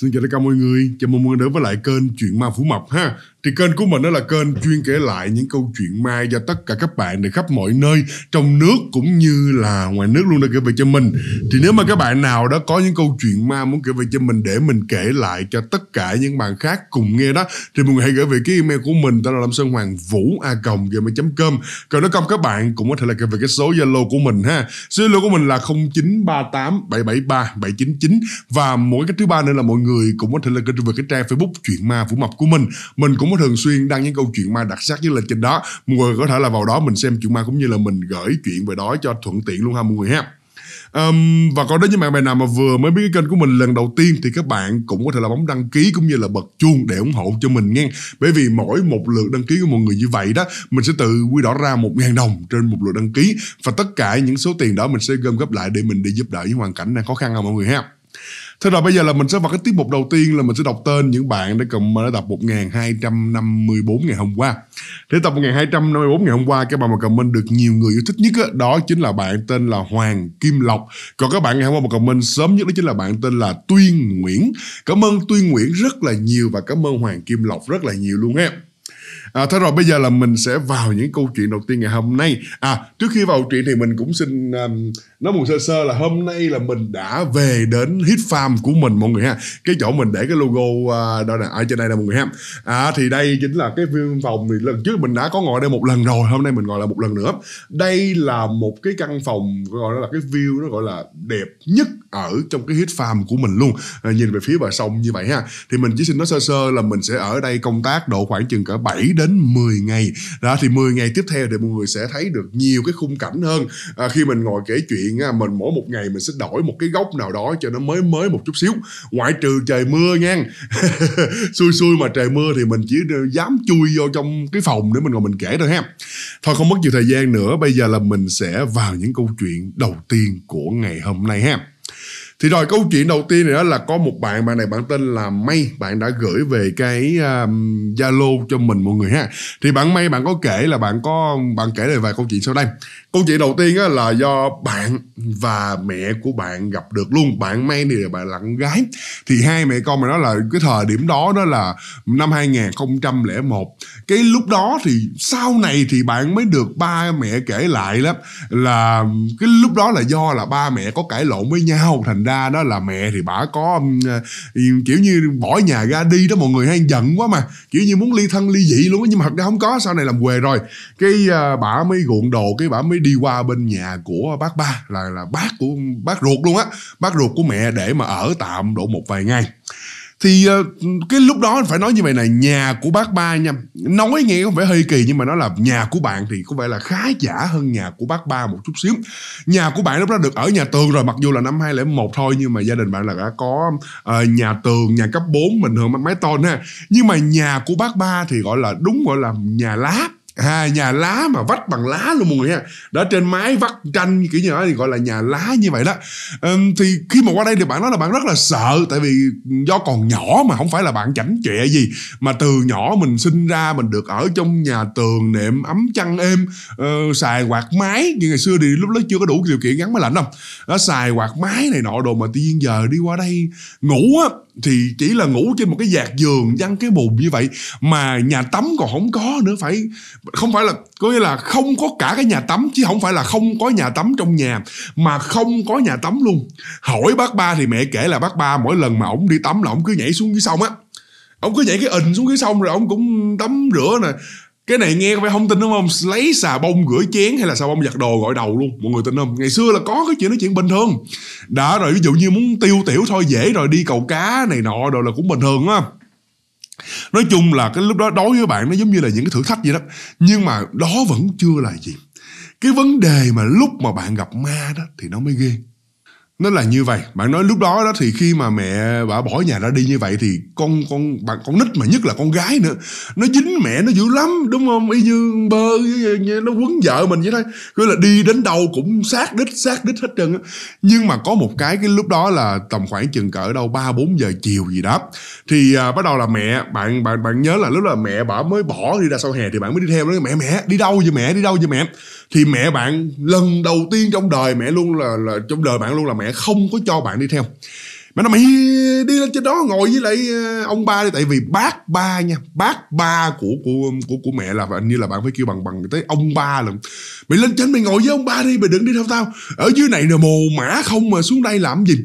Xin chào tất cả mọi người, chào mừng mọi người đến với lại kênh Chuyện Ma Phủ Mập ha thì kênh của mình đó là kênh chuyên kể lại những câu chuyện ma do tất cả các bạn từ khắp mọi nơi trong nước cũng như là ngoài nước luôn đã kể về cho mình thì nếu mà các bạn nào đó có những câu chuyện ma muốn kể về cho mình để mình kể lại cho tất cả những bạn khác cùng nghe đó thì mọi người hãy gửi về cái email của mình tên là lâm sơn hoàng vũ a còng gmail com còn nếu không các bạn cũng có thể là kể về cái số zalo của mình ha số zalo của mình là 0938 773 799 và mỗi cái thứ ba nữa là mọi người cũng có thể là kể về cái trang facebook chuyện ma vũ mập của mình mình cũng có thường xuyên đăng những câu chuyện ma đặc sắc với lịch trình đó mọi người có thể là vào đó mình xem chuyện ma cũng như là mình gửi chuyện về đó cho thuận tiện luôn ha mọi người ha Um, và còn đến những bạn bè nào mà vừa mới biết cái kênh của mình lần đầu tiên thì các bạn cũng có thể là bấm đăng ký cũng như là bật chuông để ủng hộ cho mình nha. bởi vì mỗi một lượt đăng ký của mọi người như vậy đó mình sẽ tự quy đỏ ra một ngàn đồng trên một lượt đăng ký và tất cả những số tiền đó mình sẽ gom góp lại để mình đi giúp đỡ những hoàn cảnh đang khó khăn à mọi người ha Thế rồi bây giờ là mình sẽ vào cái tiết mục đầu tiên là mình sẽ đọc tên những bạn đã cầm đã tập 1254 ngày hôm qua. Để tập 1254 ngày hôm qua các bạn mà comment được nhiều người yêu thích nhất đó, đó chính là bạn tên là Hoàng Kim Lộc. Còn các bạn ngày hôm qua mà comment sớm nhất đó chính là bạn tên là Tuyên Nguyễn. Cảm ơn Tuyên Nguyễn rất là nhiều và cảm ơn Hoàng Kim Lộc rất là nhiều luôn em. À, thế rồi bây giờ là mình sẽ vào những câu chuyện đầu tiên ngày hôm nay. À, trước khi vào chuyện thì mình cũng xin um, nói một sơ sơ là hôm nay là mình đã về đến hit farm của mình mọi người ha cái chỗ mình để cái logo uh, đó là ở trên đây nè mọi người ha à, thì đây chính là cái phòng thì lần trước mình đã có ngồi đây một lần rồi hôm nay mình ngồi lại một lần nữa đây là một cái căn phòng gọi là cái view nó gọi là đẹp nhất ở trong cái hit farm của mình luôn à, nhìn về phía bờ sông như vậy ha thì mình chỉ xin nói sơ sơ là mình sẽ ở đây công tác độ khoảng chừng cả 7 đến 10 ngày đó thì 10 ngày tiếp theo thì mọi người sẽ thấy được nhiều cái khung cảnh hơn à, khi mình ngồi kể chuyện chuyện mình mỗi một ngày mình sẽ đổi một cái góc nào đó cho nó mới mới một chút xíu ngoại trừ trời mưa nha xui xui mà trời mưa thì mình chỉ dám chui vô trong cái phòng để mình ngồi mình kể thôi ha thôi không mất nhiều thời gian nữa bây giờ là mình sẽ vào những câu chuyện đầu tiên của ngày hôm nay ha thì rồi câu chuyện đầu tiên này đó là có một bạn bạn này bạn tên là May bạn đã gửi về cái um, Zalo uh, cho mình mọi người ha thì bạn May bạn có kể là bạn có bạn kể về vài câu chuyện sau đây câu chuyện đầu tiên á, là do bạn và mẹ của bạn gặp được luôn bạn May này là bạn là gái thì hai mẹ con mà nói là cái thời điểm đó đó là năm 2001 cái lúc đó thì sau này thì bạn mới được ba mẹ kể lại lắm là cái lúc đó là do là ba mẹ có cãi lộn với nhau thành ra đó là mẹ thì bà có ờ, kiểu như bỏ nhà ra đi đó mọi người hay giận quá mà kiểu như muốn ly thân ly dị luôn nhưng mà thật ra không có sau này làm quê rồi cái uh, bà mới ruộng đồ cái bà mới đi qua bên nhà của bác ba là là bác của bác ruột luôn á bác ruột của mẹ để mà ở tạm độ một vài ngày thì ờ, cái lúc đó phải nói như vậy này nhà của bác ba nha nói nghe có vẻ hơi kỳ nhưng mà nó là nhà của bạn thì có vẻ là khá giả hơn nhà của bác ba một chút xíu nhà của bạn lúc đó được ở nhà tường rồi mặc dù là năm 2001 thôi nhưng mà gia đình bạn là đã có uh, nhà tường nhà cấp 4 bình thường mái tôn ha nhưng mà nhà của bác ba thì gọi là đúng gọi là nhà lá à, nhà lá mà vách bằng lá luôn mọi người ha đó trên mái vắt tranh kiểu như đó thì gọi là nhà lá như vậy đó um, thì khi mà qua đây thì bạn nói là bạn rất là sợ tại vì do còn nhỏ mà không phải là bạn chảnh chọe gì mà từ nhỏ mình sinh ra mình được ở trong nhà tường nệm ấm chăn êm uh, xài quạt máy như ngày xưa thì lúc đó chưa có đủ điều kiện gắn máy lạnh đâu đó xài quạt máy này nọ đồ mà tự nhiên giờ đi qua đây ngủ á thì chỉ là ngủ trên một cái dạt giường văng cái bùn như vậy mà nhà tắm còn không có nữa phải không phải là có nghĩa là không có cả cái nhà tắm chứ không phải là không có nhà tắm trong nhà mà không có nhà tắm luôn hỏi bác ba thì mẹ kể là bác ba mỗi lần mà ổng đi tắm là ổng cứ nhảy xuống dưới sông á ổng cứ nhảy cái ình xuống dưới sông rồi ổng cũng tắm rửa nè cái này nghe có phải không tin đúng không lấy xà bông gửi chén hay là xà bông giặt đồ gọi đầu luôn mọi người tin không ngày xưa là có cái chuyện nói chuyện bình thường đã rồi ví dụ như muốn tiêu tiểu thôi dễ rồi đi cầu cá này nọ rồi là cũng bình thường á nói chung là cái lúc đó đối với bạn nó giống như là những cái thử thách vậy đó nhưng mà đó vẫn chưa là gì cái vấn đề mà lúc mà bạn gặp ma đó thì nó mới ghê nó là như vậy bạn nói lúc đó đó thì khi mà mẹ bà bỏ nhà ra đi như vậy thì con con bạn con nít mà nhất là con gái nữa nó dính mẹ nó dữ lắm đúng không y như bơ nó quấn vợ mình vậy thôi cứ là đi đến đâu cũng sát đích sát đích hết trơn nhưng mà có một cái cái lúc đó là tầm khoảng chừng cỡ đâu ba bốn giờ chiều gì đó thì à, bắt đầu là mẹ bạn bạn bạn nhớ là lúc là mẹ bà mới bỏ đi ra sau hè thì bạn mới đi theo đó mẹ mẹ đi đâu vậy mẹ đi đâu vậy mẹ thì mẹ bạn lần đầu tiên trong đời mẹ luôn là, là trong đời bạn luôn là mẹ không có cho bạn đi theo mẹ nói mày đi lên trên đó ngồi với lại ờ, ông ba đi tại vì bác ba nha bác ba của của của của mẹ là như là bạn phải kêu bằng bằng tới ông ba lần mày lên trên mày ngồi với ông ba đi mày đừng đi theo tao ở dưới này là mồ mã không mà xuống đây làm gì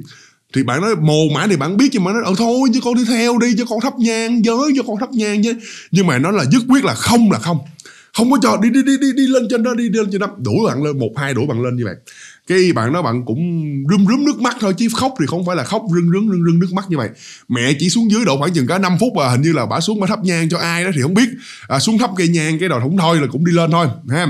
thì bạn nói mồ mã thì bạn biết nhưng mà nó ờ thôi chứ con đi theo đi cho con thắp nhang giới cho con thắp nhang chứ nhưng mà nó là dứt quyết là không là không không có cho đi đi đi đi đi lên trên đó đi, đi lên trên đó đuổi bạn lên một hai đuổi bạn lên như vậy cái bạn đó bạn cũng rưng rướm nước mắt thôi chứ khóc thì không phải là khóc rưng rưng rưng rưng nước mắt như vậy mẹ chỉ xuống dưới độ khoảng chừng cả 5 phút và hình như là bả xuống bả thắp nhang cho ai đó thì không biết à, xuống thắp cây nhang cái đầu không thôi là cũng đi lên thôi ha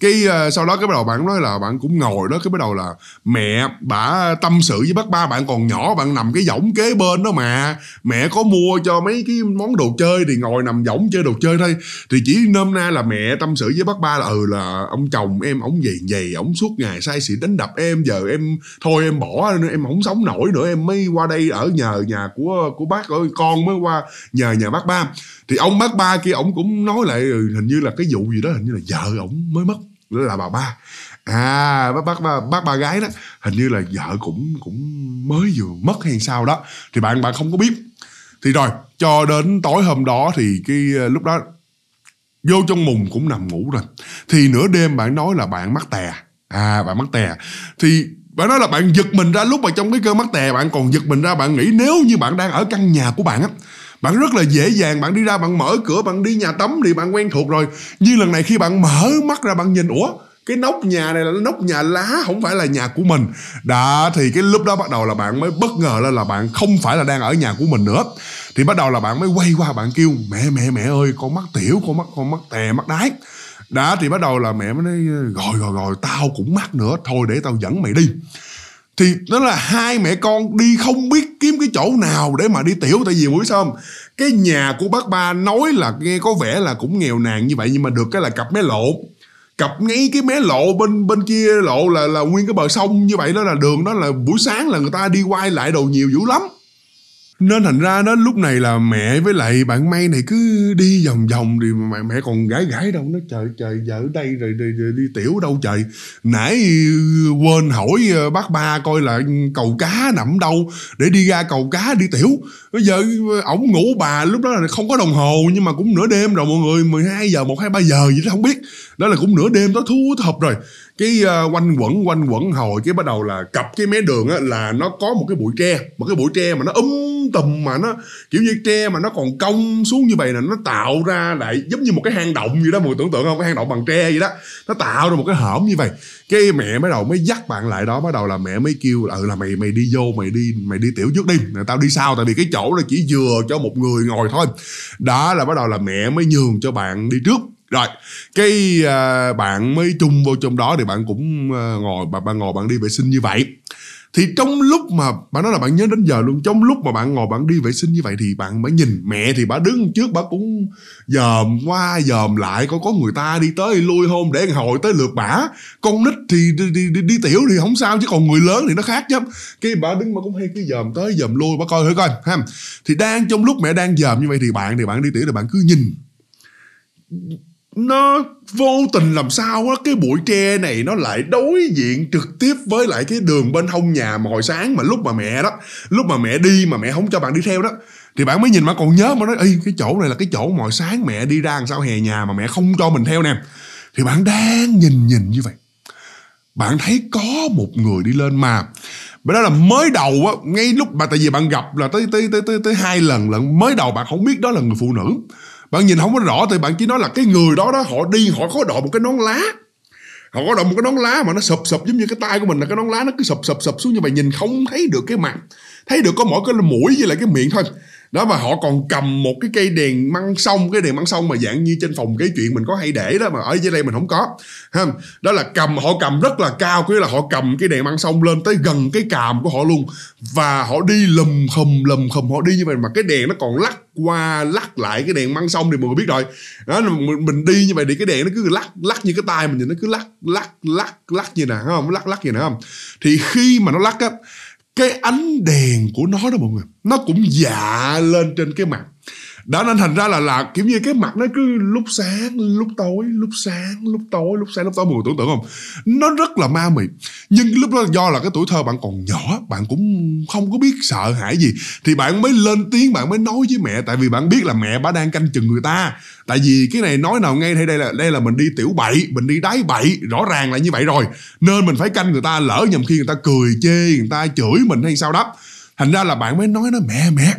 cái uh, sau đó cái bắt đầu bạn nói là bạn cũng ngồi đó cái bắt đầu là mẹ bả tâm sự với bác ba bạn còn nhỏ bạn nằm cái võng kế bên đó mà mẹ có mua cho mấy cái món đồ chơi thì ngồi nằm võng chơi đồ chơi thôi thì chỉ nôm na là mẹ tâm sự với bác ba là ừ là ông chồng em ổng về về ổng suốt ngày say xỉn đánh đập em giờ em thôi em bỏ em không sống nổi nữa em mới qua đây ở nhờ nhà của của bác ơi con mới qua nhờ nhà bác ba thì ông bác ba kia ổng cũng nói lại ừ, hình như là cái vụ gì đó hình như là vợ ổng mới mất là bà ba à bác bác ba bác ba gái đó hình như là vợ cũng cũng mới vừa mất hay sao đó thì bạn bạn không có biết thì rồi cho đến tối hôm đó thì cái ờ, lúc đó vô trong mùng cũng nằm ngủ rồi thì nửa đêm bạn nói là bạn mắc tè à bạn mắc tè thì bạn nói là bạn giật mình ra lúc mà trong cái cơn mắc tè bạn còn giật mình ra bạn nghĩ nếu như bạn đang ở căn nhà của bạn á bạn rất là dễ dàng bạn đi ra bạn mở cửa bạn đi nhà tắm thì bạn quen thuộc rồi nhưng lần này khi bạn mở mắt ra bạn nhìn ủa cái nóc nhà này là nóc nhà lá không phải là nhà của mình đã thì cái lúc đó bắt đầu là bạn mới bất ngờ lên là bạn không phải là đang ở nhà của mình nữa thì bắt đầu là bạn mới quay qua bạn kêu mẹ mẹ mẹ ơi con mắc tiểu con mắc con mắc tè mắc đái đã thì bắt đầu là mẹ mới nói rồi rồi rồi tao cũng mắc nữa thôi để tao dẫn mày đi thì đó là hai mẹ con đi không biết kiếm cái chỗ nào để mà đi tiểu tại vì buổi sớm cái nhà của bác ba nói là nghe có vẻ là cũng nghèo nàn như vậy nhưng mà được cái là cặp mé lộ cặp ngay cái mé lộ bên bên kia lộ là là nguyên cái bờ sông như vậy đó là đường đó là buổi sáng là người ta đi quay lại đồ nhiều dữ lắm nên thành ra đó lúc này là mẹ với lại bạn may này cứ đi vòng vòng thì mà mẹ còn gãi gãi đâu nó trời trời vợ đây rồi, rồi, rồi đi tiểu đâu trời nãy ờ, quên hỏi ờ, bác ba coi là cầu cá nằm đâu để đi ra cầu cá đi tiểu bây giờ ờ, ổng ngủ bà lúc đó là không có đồng hồ nhưng mà cũng nửa đêm rồi mọi người 12 giờ một hai ba giờ gì đó không biết đó là cũng nửa đêm tối thu thập rồi cái uh, quanh quẩn quanh quẩn hồi cái bắt đầu là cặp cái mé đường á là nó có một cái bụi tre một cái bụi tre mà nó um tùm mà nó kiểu như tre mà nó còn cong xuống như vậy là nó tạo ra lại giống như một cái hang động gì đó mọi tưởng tượng không cái hang động bằng tre gì đó nó tạo ra một cái hõm như vậy cái mẹ bắt đầu mới dắt bạn lại đó bắt đầu là mẹ mới kêu là ừ là mày mày đi vô mày đi mày đi tiểu trước đi là tao đi sau tại vì cái chỗ là chỉ vừa cho một người ngồi thôi đó là bắt đầu là mẹ mới nhường cho bạn đi trước rồi cái à, bạn mới chung vô trong đó thì bạn cũng à, ngồi bạn, bạn ngồi bạn đi vệ sinh như vậy thì trong lúc mà bạn nói là bạn nhớ đến giờ luôn trong lúc mà bạn ngồi bạn đi vệ sinh như vậy thì bạn mới nhìn mẹ thì bà đứng trước bà cũng dòm qua dòm lại có có người ta đi tới lui hôn để hồi tới lượt bả con nít thì đi, đi, đi, đi tiểu thì không sao chứ còn người lớn thì nó khác chứ cái bà đứng mà cũng hay cứ dòm tới dòm lui bà coi thử coi ha thì đang trong lúc mẹ đang dòm như vậy thì bạn thì bạn đi tiểu thì bạn cứ nhìn nó vô tình làm sao á cái bụi tre này nó lại đối diện trực tiếp với lại cái đường bên hông nhà mà hồi sáng mà lúc mà mẹ đó lúc mà mẹ đi mà mẹ không cho bạn đi theo đó thì bạn mới nhìn mà còn nhớ mà nói y cái chỗ này là cái chỗ mà hồi sáng mẹ đi ra làm sao hè nhà mà mẹ không cho mình theo nè thì bạn đang nhìn nhìn như vậy bạn thấy có một người đi lên mà bởi đó là mới đầu á ngay lúc mà tại vì bạn gặp là tới tới tới tới, tới hai lần lần mới đầu bạn không biết đó là người phụ nữ bạn nhìn không có rõ thì bạn chỉ nói là cái người đó đó họ đi họ có đội một cái nón lá họ có đội một cái nón lá mà nó sụp sụp giống như cái tay của mình là cái nón lá nó cứ sụp sụp sụp xuống như vậy nhìn không thấy được cái mặt thấy được có mỗi cái mũi với lại cái miệng thôi đó mà họ còn cầm một cái cây đèn măng sông cái đèn măng sông mà dạng như trên phòng cái chuyện mình có hay để đó mà ở dưới đây mình không có ha đó là cầm họ cầm rất là cao có là họ cầm cái đèn măng sông lên tới gần cái càm của họ luôn và họ đi lùm khùm lùm khùm họ đi như vậy mà cái đèn nó còn lắc qua lắc lại cái đèn măng sông thì mọi người biết rồi đó mình, đi như vậy thì cái đèn nó cứ lắc lắc như cái tay mình thì nó cứ lắc lắc lắc lắc như nè không lắc lắc như nè không thì khi mà nó lắc á cái ánh đèn của nó đó mọi người nó cũng dạ lên trên cái mặt đó nên thành ra là là kiểu như cái mặt nó cứ lúc sáng lúc tối lúc sáng lúc tối lúc sáng lúc tối mọi tưởng tượng không nó rất là ma mị nhưng lúc đó do là cái tuổi thơ bạn còn nhỏ bạn cũng không có biết sợ hãi gì thì bạn mới lên tiếng bạn mới nói với mẹ tại vì bạn biết là mẹ bà đang canh chừng người ta tại vì cái này nói nào ngay thế đây là đây là mình đi tiểu bậy mình đi đáy bậy rõ ràng là như vậy rồi nên mình phải canh người ta lỡ nhầm khi người ta cười chê người ta chửi mình hay sao đó thành ra là bạn mới nói nó mẹ mẹ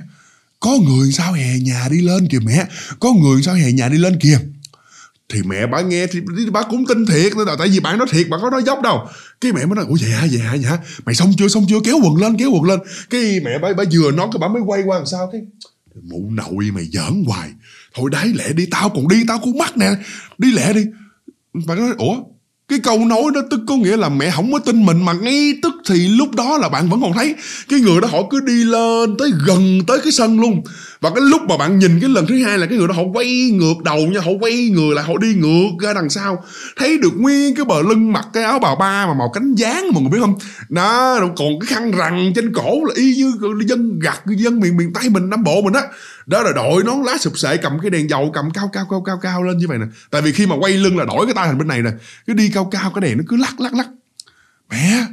có người sao hè nhà đi lên kìa mẹ có người sao hè nhà đi lên kìa thì mẹ bà nghe thì bà cũng tin thiệt nữa tại vì bạn nói thiệt bạn có nói dốc đâu cái mẹ mới nói ủa vậy hả vậy hả vậy hả mày xong chưa xong chưa kéo quần lên kéo quần lên cái mẹ bà, bà vừa nói cái bà mới quay qua làm sao cái mụ nội mày giỡn hoài thôi đáy lẹ đi tao còn đi tao cũng mắc nè đi lẹ đi bà nói ủa cái câu nói đó tức có nghĩa là mẹ không có tin mình mà ngay tức thì lúc đó là bạn vẫn còn thấy cái người đó họ cứ đi lên tới gần tới cái sân luôn và cái lúc mà bạn nhìn cái lần thứ hai là cái người đó họ quay ngược đầu nha họ quay người lại họ đi ngược ra đằng sau thấy được nguyên cái bờ lưng mặc cái áo bà ba mà màu cánh dáng mọi người biết không đó còn cái khăn rằn trên cổ là y như dân gặt dân miền miền tây mình nam bộ mình á đó là đội nón lá sụp sệ cầm cái đèn dầu cầm cao cao cao cao cao lên như vậy nè tại vì khi mà quay lưng là đổi cái tay thành bên này nè cứ đi cao cao cái đèn nó cứ lắc lắc lắc mẹ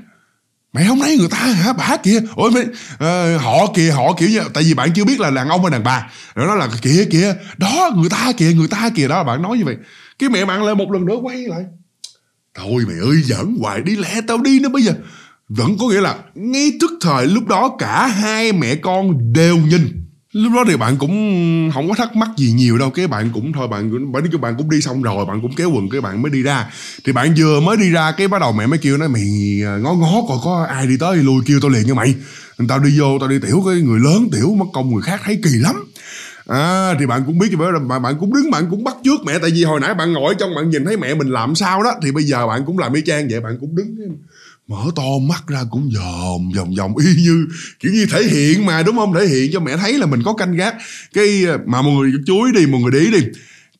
mẹ không nay người ta hả bà kia, ôi mẹ, uh, họ kìa họ kiểu như tại vì bạn chưa biết là đàn ông hay đàn bà rồi nó là kìa kìa đó người ta kìa người ta kìa đó bạn nói như vậy cái mẹ bạn lại một lần nữa quay lại thôi mày ơi giỡn hoài đi lẹ tao đi nữa bây giờ vẫn có nghĩa là ngay tức thời lúc đó cả hai mẹ con đều nhìn lúc đó thì bạn cũng không có thắc mắc gì nhiều đâu cái bạn cũng thôi bạn bạn cái bạn cũng đi xong rồi bạn cũng kéo quần cái bạn mới đi ra thì bạn vừa mới đi ra cái bắt đầu mẹ mới kêu nói mày à, ngó ngó coi có ai đi tới lui kêu tao liền nha mày tao đi vô tao đi tiểu cái người lớn tiểu mất công người khác thấy kỳ lắm à thì bạn cũng biết là bạn bạn cũng đứng bạn cũng bắt trước mẹ tại vì hồi nãy bạn ngồi trong bạn nhìn thấy mẹ mình làm sao đó thì bây giờ bạn cũng làm y chang vậy bạn cũng đứng mở to mắt ra cũng dòm vòng vòng y như kiểu như thể hiện mà đúng không thể hiện cho mẹ thấy là mình có canh gác cái ờ, mà mọi người chuối đi mọi người để đi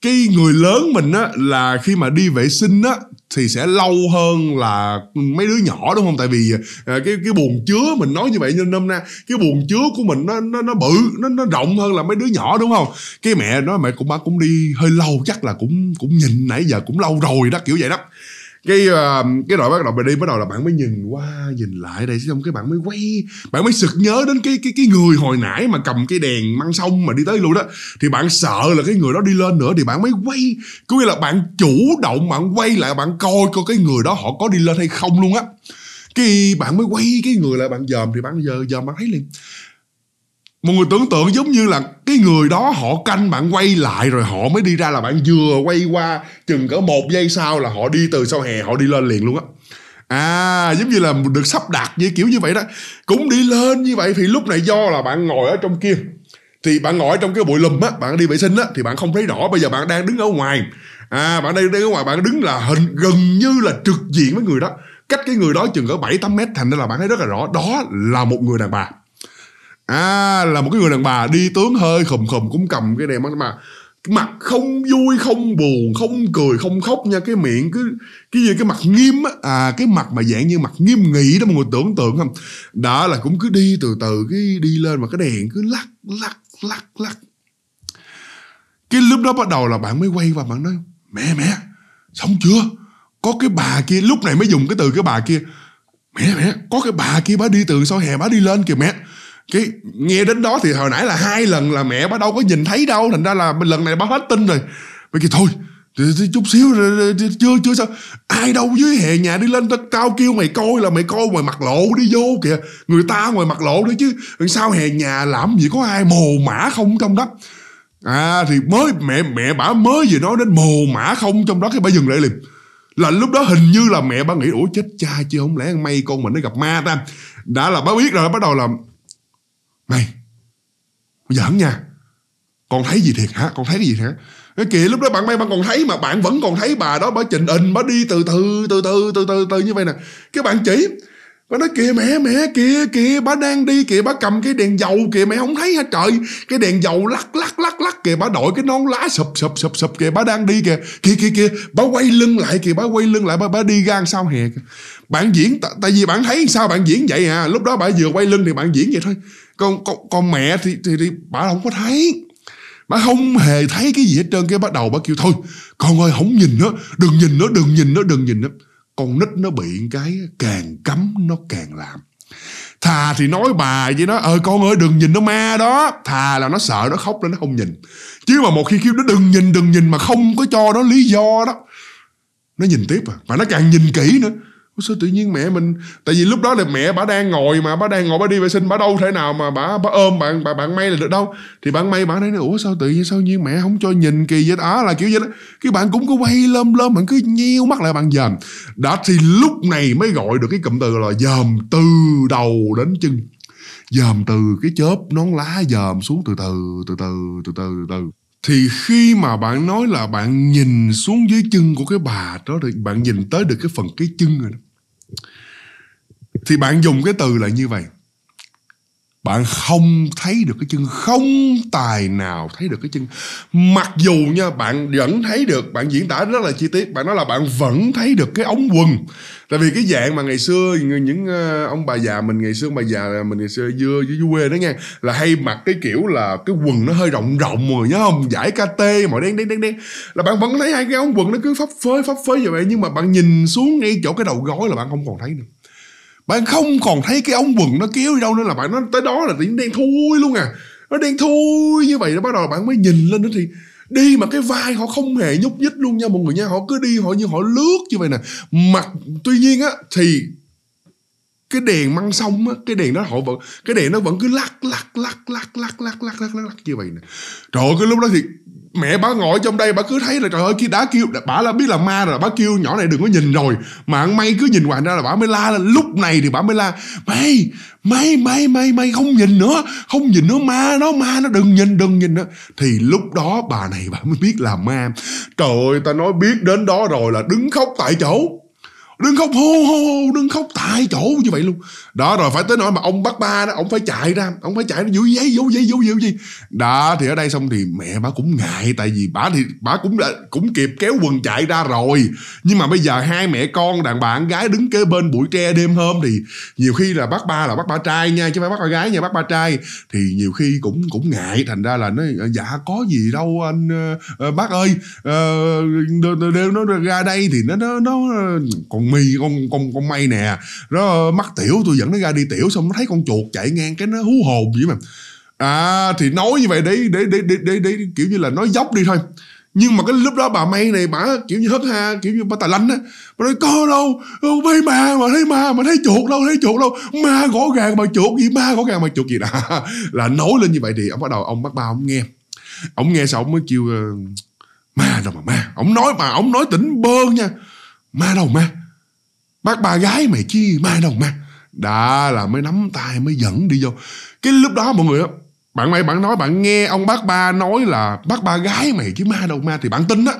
cái người lớn mình á là khi mà đi vệ sinh á thì sẽ lâu hơn là mấy đứa nhỏ đúng không tại vì à, cái cái bồn chứa mình nói như vậy nên năm nay cái bồn chứa của mình nó nó nó bự nó nó rộng hơn là mấy đứa nhỏ đúng không cái mẹ nói mẹ cũng ba cũng đi hơi lâu chắc là cũng cũng nhìn nãy giờ cũng lâu rồi đó kiểu vậy đó cái uh, cái đoạn bắt đầu mình đi bắt đầu là bạn mới nhìn qua nhìn lại đây xong cái bạn mới quay bạn mới sực nhớ đến cái cái cái người hồi nãy mà cầm cái đèn măng sông mà đi tới luôn đó thì bạn sợ là cái người đó đi lên nữa thì bạn mới quay có nghĩa là bạn chủ động bạn quay lại bạn coi coi cái người đó họ có đi lên hay không luôn á cái bạn mới quay cái người lại bạn dòm thì bạn giờ dòm bạn thấy liền mọi người tưởng tượng giống như là cái người đó họ canh bạn quay lại rồi họ mới đi ra là bạn vừa quay qua chừng cỡ một giây sau là họ đi từ sau hè họ đi lên liền luôn á à giống như là được sắp đặt như kiểu như vậy đó cũng đi lên như vậy thì lúc này do là bạn ngồi ở trong kia thì bạn ngồi ở trong cái bụi lùm á bạn đi vệ sinh á thì bạn không thấy rõ bây giờ bạn đang đứng ở ngoài à bạn đang đứng ở ngoài bạn đứng là hình gần như là trực diện với người đó cách cái người đó chừng cỡ bảy tám mét thành nên là bạn thấy rất là rõ đó là một người đàn bà à là một cái người đàn bà đi tướng hơi khùm khùm cũng cầm cái đèn mắt mà mặt không vui không buồn không cười không khóc nha cái miệng cứ cái gì cái mặt nghiêm á à cái mặt mà dạng như mặt nghiêm nghị đó mọi người tưởng tượng không đó là cũng cứ đi từ từ cái đi lên mà cái đèn cứ lắc lắc lắc lắc cái lúc đó bắt đầu là bạn mới quay và bạn nói mẹ mẹ xong chưa có cái bà kia lúc này mới dùng cái từ cái bà kia mẹ mẹ có cái bà kia bà đi từ sau hè bà đi lên kìa mẹ cái nghe đến đó thì hồi nãy là hai lần là mẹ bà đâu có nhìn thấy đâu thành ra là lần này bà hết tin rồi bà kêu thôi chút xíu chưa chưa sao ai đâu dưới hè nhà đi lên tao kêu mày coi là mày coi ngoài mặt lộ đi vô kìa người ta ngoài mặt lộ nữa chứ sao hè nhà làm gì có ai mồ mã không trong đó à thì mới mẹ mẹ bả mới vừa nói đến mồ mã không trong đó cái bà dừng lại liền là lúc đó hình như là mẹ bà nghĩ ủa chết cha chứ không lẽ may con mình nó gặp ma ta đã là bà biết rồi bắt đầu là này Không giỡn nha Con thấy gì thiệt hả Con thấy cái gì hả cái kìa lúc đó bạn may bạn còn thấy mà bạn vẫn còn thấy bà đó bà trình hình bà đi từ từ từ từ từ từ từ như vậy nè cái bạn chỉ bà nói kìa mẹ mẹ kìa kìa bà đang đi kìa bà cầm cái đèn dầu kìa mẹ không thấy hả trời cái đèn dầu lắc lắc lắc lắc kìa bà đội cái nón lá sụp sụp sụp sụp kìa bà đang đi kìa kìa kìa kìa bà quay lưng lại kìa bà quay lưng lại bà, bà đi gan sao hè bạn diễn tại vì bạn thấy sao bạn diễn vậy à lúc đó bà vừa quay lưng thì bạn diễn vậy thôi con con còn mẹ thì, thì thì bà không có thấy bà không hề thấy cái gì hết trơn cái bắt đầu bà kêu thôi con ơi không nhìn nó đừng nhìn nó đừng nhìn nó đừng nhìn nó con nít nó bị cái càng cấm nó càng làm thà thì nói bà với nó ơi ờ, con ơi đừng nhìn nó ma đó thà là nó sợ nó khóc lên nó không nhìn chứ mà một khi kêu nó đừng nhìn đừng nhìn mà không có cho nó lý do đó nó nhìn tiếp à mà nó càng nhìn kỹ nữa sao tự nhiên mẹ mình tại vì lúc đó là mẹ bà đang ngồi mà bà đang ngồi bà đi vệ sinh bà đâu thể nào mà bà bà ôm bạn bà, bạn may là được đâu thì bạn may bà nói ủa sao tự nhiên sao nhiên mẹ không cho nhìn kỳ vậy á là kiểu vậy đó cái bạn cũng cứ quay lơm lơm bạn cứ nhiêu mắt lại bạn dòm đã thì lúc này mới gọi được cái cụm từ là dòm từ đầu đến chân dòm từ cái chớp nón lá dòm xuống từ từ từ từ từ từ từ, từ thì khi mà bạn nói là bạn nhìn xuống dưới chân của cái bà đó thì bạn nhìn tới được cái phần cái chân rồi đó thì bạn dùng cái từ là như vậy bạn không thấy được cái chân không tài nào thấy được cái chân mặc dù nha bạn vẫn thấy được bạn diễn tả rất là chi tiết bạn nói là bạn vẫn thấy được cái ống quần tại vì cái dạng mà ngày xưa những ờ, ông bà già mình ngày xưa ông bà già mình ngày xưa dưa dưới quê đó nha là hay mặc cái kiểu là cái quần nó hơi rộng rộng rồi nhớ không giải kt mọi đen đen đen đen là bạn vẫn thấy hai cái ống quần nó cứ phấp phới phấp phới như vậy nhưng mà bạn nhìn xuống ngay chỗ cái đầu gói là bạn không còn thấy nữa bạn không còn thấy cái ống quần nó kéo đi đâu nữa là bạn nó tới đó là tiếng đen thui luôn à nó đen thui như vậy đó bắt đầu bạn mới nhìn lên đó thì đi mà cái vai họ không hề nhúc nhích luôn nha mọi người nha họ cứ đi họ như họ lướt như vậy nè mặt tuy nhiên á thì cái đèn măng sông á cái đèn đó họ vẫn cái đèn nó vẫn cứ lắc lắc lắc lắc lắc lắc lắc lắc lắc lắc như vậy nè trời ơi cái lúc đó thì mẹ bà ngồi trong đây bà cứ thấy là trời ơi kia đá kêu bà là biết là ma rồi bà kêu nhỏ này đừng có nhìn rồi mà ăn may cứ nhìn hoài ra là bà mới la lên lúc này thì bà mới la mày mày mày mày mày không nhìn nữa không nhìn nữa ma nó ma nó đừng nhìn đừng nhìn nữa thì lúc đó bà này bà mới biết là ma trời ơi ta nói biết đến đó rồi là đứng khóc tại chỗ đừng khóc hô hô đừng khóc tại chỗ như vậy luôn đó rồi phải tới nỗi mà ông bác ba đó ông phải chạy ra ông phải chạy ra giữ giấy giấu giấy giấu giấy gì đó thì ở đây xong thì mẹ bà cũng ngại tại vì bà thì bà cũng đã, cũng kịp kéo quần chạy ra rồi nhưng mà bây giờ hai mẹ con đàn bạn gái đứng kế bên bụi tre đêm hôm thì nhiều khi là bác ba là bác ba trai nha chứ phải bác ba gái nha bác ba trai thì nhiều khi cũng cũng ngại thành ra là nó dạ có gì đâu anh ờ, ờ, bác ơi ờ, đêm nó ra đây thì nó nó nó còn con mi con con con mây nè nó mắc tiểu tôi dẫn nó ra đi tiểu xong nó thấy con chuột chạy ngang cái nó hú hồn vậy mà à thì nói như vậy để để để để để, để kiểu như là nói dốc đi thôi nhưng mà cái lúc đó bà may này bà kiểu như hất ha kiểu như bà tài lanh á bà nói có đâu không thấy ma mà thấy ma mà thấy chuột đâu thấy chuột đâu ma gõ gàng mà chuột gì ma gõ gàng mà chuột gì đó là nói lên như vậy thì ông bắt đầu ông bắt ba ông nghe ông nghe xong ông mới kêu ờ, ma đâu mà ma ông nói mà ông nói tỉnh bơn nha ma đâu ma bác ba gái mày chi ma đâu ma đã là mới nắm tay mới dẫn đi vô cái lúc đó mọi người đó bạn mày bạn nói bạn nghe ông bác ba nói là bác ba gái mày chứ ma đâu ma thì bạn tin á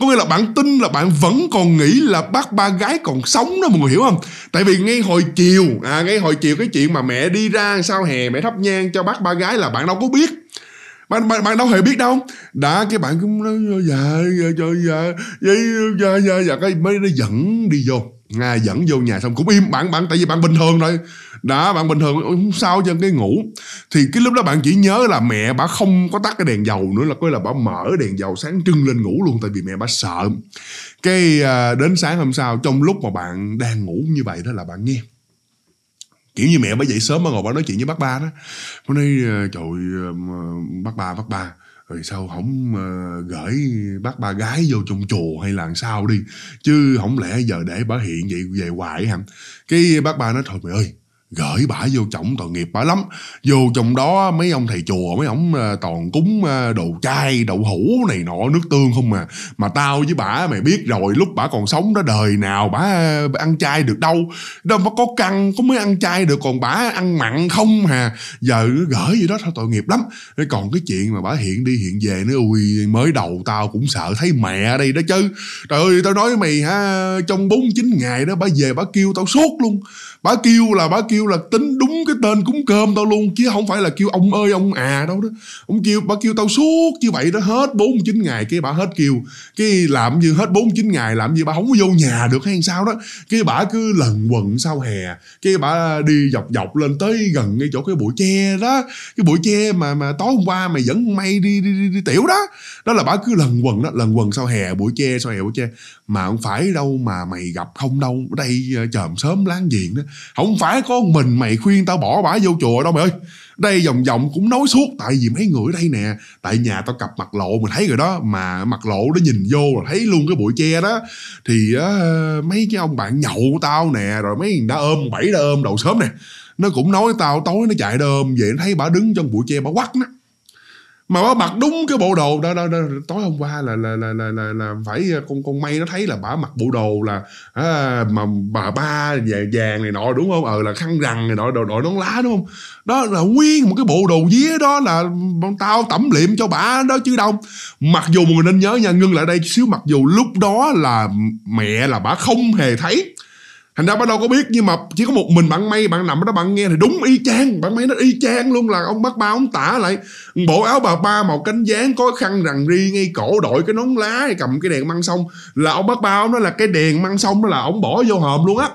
có nghĩa là bạn tin là bạn vẫn còn nghĩ là bác ba gái còn sống đó mọi người hiểu không tại vì ngay hồi chiều à ngay hồi chiều cái chuyện mà mẹ đi ra sau hè mẹ thắp nhang cho bác ba gái là bạn đâu có biết bạn bạn, bạn đâu hề biết đâu đã cái bạn cũng nói dạ dạ dạ dạ dạ dạ, dạ, dạ, dạ cái mới nó dẫn đi vô nga dẫn vô nhà xong cũng im bạn bạn tại vì bạn bình thường thôi đó bạn bình thường không sao cho cái ngủ thì cái lúc đó bạn chỉ nhớ là mẹ bà không có tắt cái đèn dầu nữa là coi là bà mở đèn dầu sáng trưng lên ngủ luôn tại vì mẹ bà sợ cái à, đến sáng hôm sau trong lúc mà bạn đang ngủ như vậy đó là bạn nghe kiểu như mẹ bà dậy sớm mà ngồi bà nói chuyện với bác ba đó bữa nay trời bác ba bác ba rồi sao không ờ, gửi bác ba gái vô trong chùa hay là sao đi chứ không lẽ giờ để bà hiện vậy về hoài hả cái bác ba nói thôi mày ơi gửi bả vô trọng tội nghiệp bả lắm vô trong đó mấy ông thầy chùa mấy ông ờ, toàn cúng ờ, đồ chay đậu hũ này nọ nước tương không mà mà tao với bả mày biết rồi lúc bả còn sống đó đời nào bả ờ, ăn chay được đâu đâu mà có căng có mới ăn chay được còn bả ăn mặn không hà giờ gửi gì đó thôi tội nghiệp lắm Thế còn cái chuyện mà bả hiện đi hiện về nữa ui mới đầu tao cũng sợ thấy mẹ đây đó chứ trời ơi tao nói với mày ha trong 49 ngày đó bả về bả kêu tao suốt luôn bà kêu là bà kêu là tính đúng cái tên cúng cơm tao luôn chứ không phải là kêu ông ơi ông à đâu đó ông kêu bà kêu tao suốt như vậy đó hết 49 ngày cái bà hết kêu cái làm như hết 49 ngày làm gì bà không có vô nhà được hay sao đó cái bà cứ lần quần sau hè cái bà đi dọc dọc lên tới gần ngay chỗ cái bụi tre đó cái bụi tre mà mà tối hôm qua mày vẫn may đi đi, đi, đi tiểu đó đó là bà cứ lần quần đó lần quần sau hè bụi tre sau hè bụi tre mà không phải đâu mà mày gặp không đâu ở đây ờ, chòm sớm láng giềng đó không phải có mình mày khuyên tao bỏ bả vô chùa đâu mày ơi đây vòng vòng cũng nói suốt tại vì mấy người ở đây nè tại nhà tao cặp mặt lộ mình thấy rồi đó mà mặt lộ nó nhìn vô là thấy luôn cái bụi che đó thì uh, mấy cái ông bạn nhậu của tao nè rồi mấy người đã ôm bảy đã ôm đầu sớm nè nó cũng nói tao tối nó chạy đơm về nó thấy bả đứng trong bụi che bả quắt nó mà bà mặc đúng cái bộ đồ đó, đó, đó tối hôm qua là là là là là, là phải ờ, con con may nó thấy là bà mặc bộ đồ là à, mà bà ba về vàng này nọ đúng không ờ là khăn rằn này nọ đồ đội nón lá đúng không đó là nguyên một cái bộ đồ vía đó là bọn tao tẩm liệm cho bà đó chứ đâu mặc dù mọi người nên nhớ nha ngưng lại đây xíu mặc dù lúc đó là mẹ là bà không hề thấy thành ra bắt đầu có biết nhưng mà chỉ có một mình bạn may bạn nằm đó bạn nghe thì đúng y chang bạn may nó y chang luôn là ông bác ba ông tả lại bộ áo bà ba màu cánh dáng có khăn rằng ri ngay cổ đội cái nón lá cầm cái đèn măng sông là ông bác ba ông nói là cái đèn măng sông đó là ông bỏ vô hòm luôn á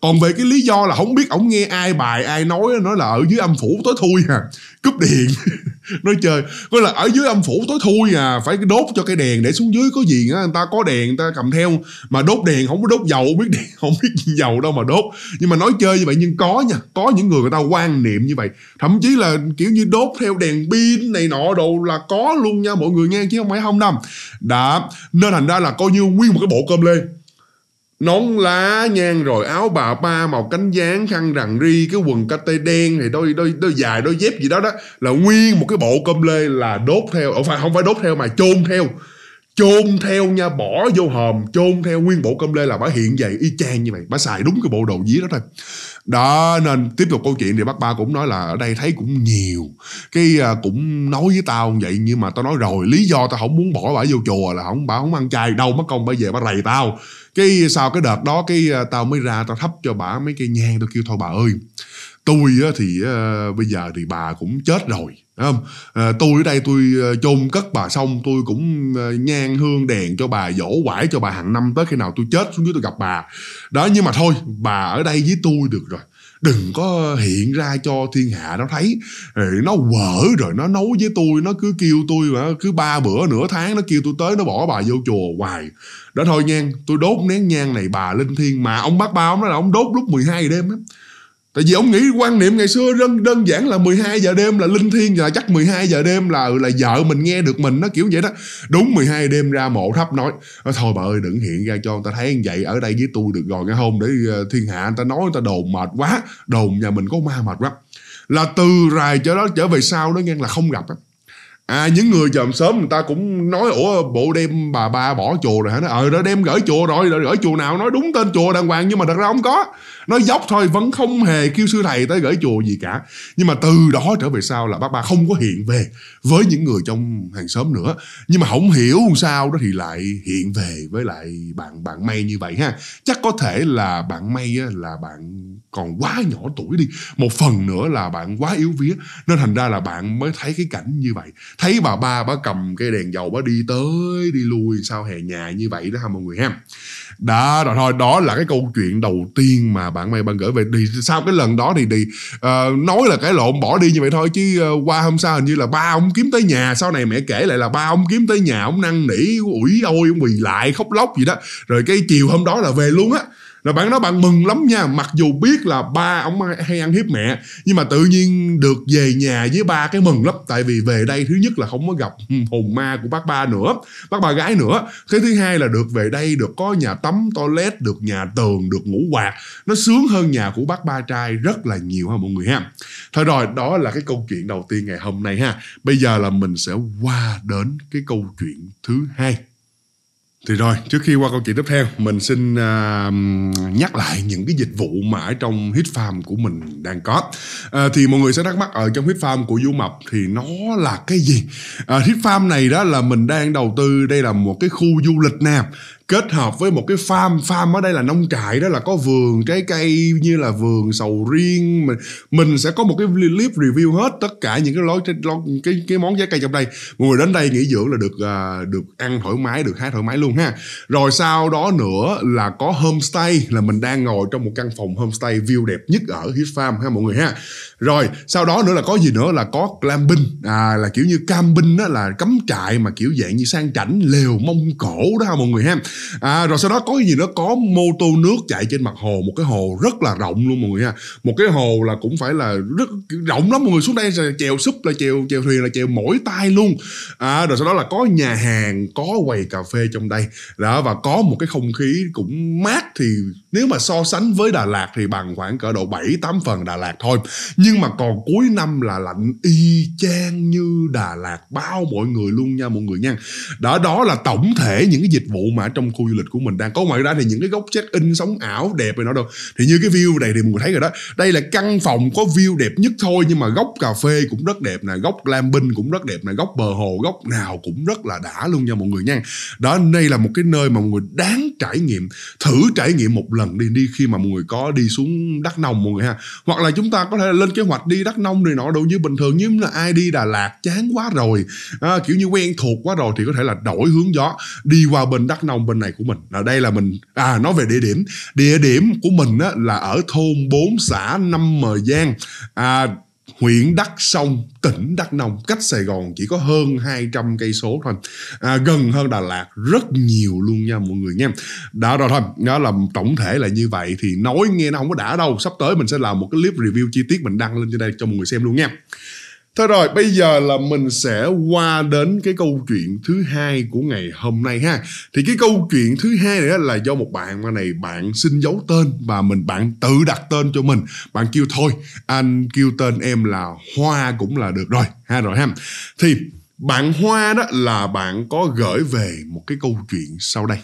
còn về cái lý do là không biết ổng nghe ai bài ai nói nói là ở dưới âm phủ tối thui à cúp điện nói chơi coi là ở dưới âm phủ tối thui à phải đốt cho cái đèn để xuống dưới có gì á người ta có đèn người ta cầm theo mà đốt đèn không có đốt dầu không biết đèn không biết dầu đâu mà đốt nhưng mà nói chơi như vậy nhưng có nha có những người người ta quan niệm như vậy thậm chí là kiểu như đốt theo đèn pin này nọ đồ là có luôn nha mọi người nghe chứ không phải không đâu đã nên thành ra là coi như nguyên một cái bộ cơm lên. Nón lá nhang rồi áo bà ba màu cánh dáng khăn rằn ri cái quần cate đen thì đôi đôi đôi dài đôi dép gì đó đó là nguyên một cái bộ cơm lê là đốt theo không ờ, phải không phải đốt theo mà chôn theo chôn theo nha bỏ vô hòm chôn theo nguyên bộ cơm lê là bà hiện vậy y chang như vậy bà xài đúng cái bộ đồ dí đó thôi đó nên tiếp tục câu chuyện thì bác ba cũng nói là ở đây thấy cũng nhiều cái à, cũng nói với tao như vậy nhưng mà tao nói rồi lý do tao không muốn bỏ bà vô chùa là không bà không ăn chay đâu mất công bà về bà rầy tao cái sau cái đợt đó cái ờ, tao mới ra tao thắp cho bà mấy cây nhang tao kêu thôi bà ơi tôi thì ờ, bây giờ thì bà cũng chết rồi Đúng không à, tôi ở đây tôi chôn cất bà xong tôi cũng nhang hương đèn cho bà dỗ quải cho bà hàng năm tới khi nào tôi chết xuống dưới tôi gặp bà đó nhưng mà thôi bà ở đây với tôi được rồi đừng có hiện ra cho thiên hạ nó thấy nó quở rồi nó nấu với tôi nó cứ kêu tôi mà cứ ba bữa nửa tháng nó kêu tôi tới nó bỏ bà vô chùa hoài đó thôi nhen tôi đốt nén nhang này bà linh thiên mà ông bác ba ông nói là ông đốt lúc 12 hai đêm á tại vì ông nghĩ quan niệm ngày xưa đơn đơn giản là 12 giờ đêm là linh thiêng là chắc 12 giờ đêm là là vợ mình nghe được mình nó kiểu vậy đó đúng 12 đêm ra mộ thấp nói ờ, thôi bà ơi đừng hiện ra cho người ta thấy như vậy ở đây với tôi được rồi nghe không để ờ, thiên hạ người ta nói người ta đồn mệt quá đồn nhà mình có ma mệt quá là từ rài cho đó trở về sau đó nghe là không gặp á à những người chòm sớm người ta cũng nói ủa bộ đem bà ba bỏ chùa rồi hả nó ờ nó đem gửi chùa rồi gửi chùa nào nói đúng tên chùa đàng hoàng nhưng mà thật ra không có nó dốc thôi vẫn không hề kêu sư thầy tới gửi chùa gì cả nhưng mà từ đó trở về sau là bác ba không có hiện về với những người trong hàng xóm nữa nhưng mà không hiểu sao đó thì lại hiện về với lại bạn bạn may như vậy ha chắc có thể là bạn may là bạn còn quá nhỏ tuổi đi một phần nữa là bạn quá yếu vía nên thành ra là bạn mới thấy cái cảnh như vậy thấy bà ba bà cầm cái đèn dầu bà đi tới đi lui sao hè nhà như vậy đó ha mọi người ha đó rồi thôi đó là cái câu chuyện đầu tiên mà bạn may bạn gửi về thì sau cái lần đó thì thì uh, nói là cái lộn bỏ đi như vậy thôi chứ uh, qua hôm sau hình như là ba ông kiếm tới nhà sau này mẹ kể lại là ba ông kiếm tới nhà ông năn nỉ ủi ôi ông quỳ lại khóc lóc gì đó rồi cái chiều hôm đó là về luôn á rồi bạn nói bạn mừng lắm nha mặc dù biết là ba ông hay ăn hiếp mẹ nhưng mà tự nhiên được về nhà với ba cái mừng lắm tại vì về đây thứ nhất là không có gặp hồn ma của bác ba nữa bác ba gái nữa cái thứ hai là được về đây được có nhà tắm toilet được nhà tường được ngủ quạt nó sướng hơn nhà của bác ba trai rất là nhiều ha mọi người ha thôi rồi đó là cái câu chuyện đầu tiên ngày hôm nay ha bây giờ là mình sẽ qua đến cái câu chuyện thứ hai thì rồi trước khi qua câu chuyện tiếp theo mình xin uh, nhắc lại những cái dịch vụ mà ở trong hit farm của mình đang có uh, thì mọi người sẽ thắc mắc ở trong hit farm của du mập thì nó là cái gì uh, à, hit farm này đó là mình đang đầu tư đây là một cái khu du lịch nè kết hợp với một cái farm farm ở đây là nông trại đó là có vườn trái cây như là vườn sầu riêng mình mình sẽ có một cái clip review hết tất cả những cái lối cái cái, món trái cây trong đây mọi người đến đây nghỉ dưỡng là được uh, được ăn thoải mái được hái thoải mái luôn ha rồi sau đó nữa là có homestay là mình đang ngồi trong một căn phòng homestay view đẹp nhất ở Hit Farm ha mọi người ha rồi sau đó nữa là có gì nữa là có clamping à, là kiểu như camping đó là cắm trại mà kiểu dạng như sang chảnh lều mông cổ đó ha mọi người ha à, rồi sau đó có cái gì nó có mô tô nước chạy trên mặt hồ một cái hồ rất là rộng luôn mọi người ha một cái hồ là cũng phải là rất rộng lắm mọi người xuống đây là chèo súp là chèo chèo thuyền là chèo mỗi tay luôn à, rồi sau đó là có nhà hàng có quầy cà phê trong đây đó và có một cái không khí cũng mát thì nếu mà so sánh với Đà Lạt thì bằng khoảng cỡ độ 7 tám phần Đà Lạt thôi. Nhưng mà còn cuối năm là lạnh y chang như Đà Lạt bao mọi người luôn nha mọi người nha. Đó đó là tổng thể những cái dịch vụ mà ở trong trong khu du lịch của mình đang có ngoài ra thì những cái góc check in sống ảo đẹp rồi nó đâu thì như cái view này thì mọi người thấy rồi đó đây là căn phòng có view đẹp nhất thôi nhưng mà góc cà phê cũng rất đẹp nè góc glamping cũng rất đẹp nè góc bờ hồ góc nào cũng rất là đã luôn nha mọi người nha đó đây là một cái nơi mà mọi người đáng trải nghiệm thử trải nghiệm một lần đi đi khi mà mọi người có đi xuống đắk nông mọi người ha hoặc là chúng ta có thể lên kế hoạch đi đắk nông này nọ đâu như bình thường nhưng là ai đi đà lạt chán quá rồi à, kiểu như quen thuộc quá rồi thì có thể là đổi hướng gió đi qua bên đắk nông bên bên này của mình ở đây là mình à nói về địa điểm địa điểm của mình á, là ở thôn 4 xã năm mờ giang à, huyện Đắk Sông, tỉnh Đắk Nông, cách Sài Gòn chỉ có hơn 200 cây số thôi. À, gần hơn Đà Lạt rất nhiều luôn nha mọi người nha. Đó rồi thôi, đó là tổng thể là như vậy thì nói nghe nó không có đã đâu, sắp tới mình sẽ làm một cái clip review chi tiết mình đăng lên trên đây cho mọi người xem luôn nha thôi rồi bây giờ là mình sẽ qua đến cái câu chuyện thứ hai của ngày hôm nay ha. Thì cái câu chuyện thứ hai này là do một bạn mà này bạn xin giấu tên và mình bạn tự đặt tên cho mình. Bạn kêu thôi, anh kêu tên em là Hoa cũng là được rồi. Ha rồi ha. Thì bạn Hoa đó là bạn có gửi về một cái câu chuyện sau đây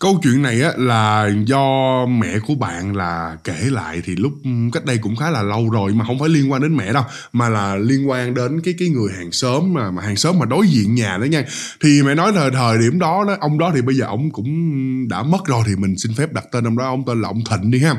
câu chuyện này á là do mẹ của bạn là kể lại thì lúc cách đây cũng khá là lâu rồi mà không phải liên quan đến mẹ đâu mà là liên quan đến cái cái người hàng xóm mà, mà hàng xóm mà đối diện nhà đó nha thì mẹ nói là thời điểm đó, đó ông đó thì bây giờ ông cũng đã mất rồi thì mình xin phép đặt tên ông đó ông tên là ông thịnh đi ha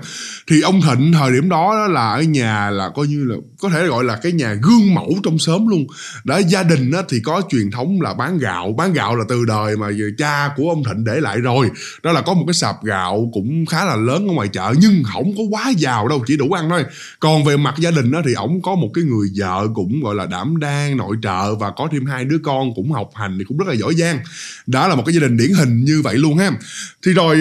thì ông thịnh thời điểm đó, đó là ở nhà là coi như là có thể gọi là cái nhà gương mẫu trong xóm luôn đã gia đình á, thì có truyền thống là bán gạo bán gạo là từ đời mà cha của ông thịnh để lại rồi đó là có một cái sạp gạo cũng khá là lớn ở ngoài chợ nhưng không có quá giàu đâu chỉ đủ ăn thôi còn về mặt gia đình đó thì ổng có một cái người vợ cũng gọi là đảm đang nội trợ và có thêm hai đứa con cũng học hành thì cũng rất là giỏi giang đó là một cái gia đình điển hình như vậy luôn ha thì rồi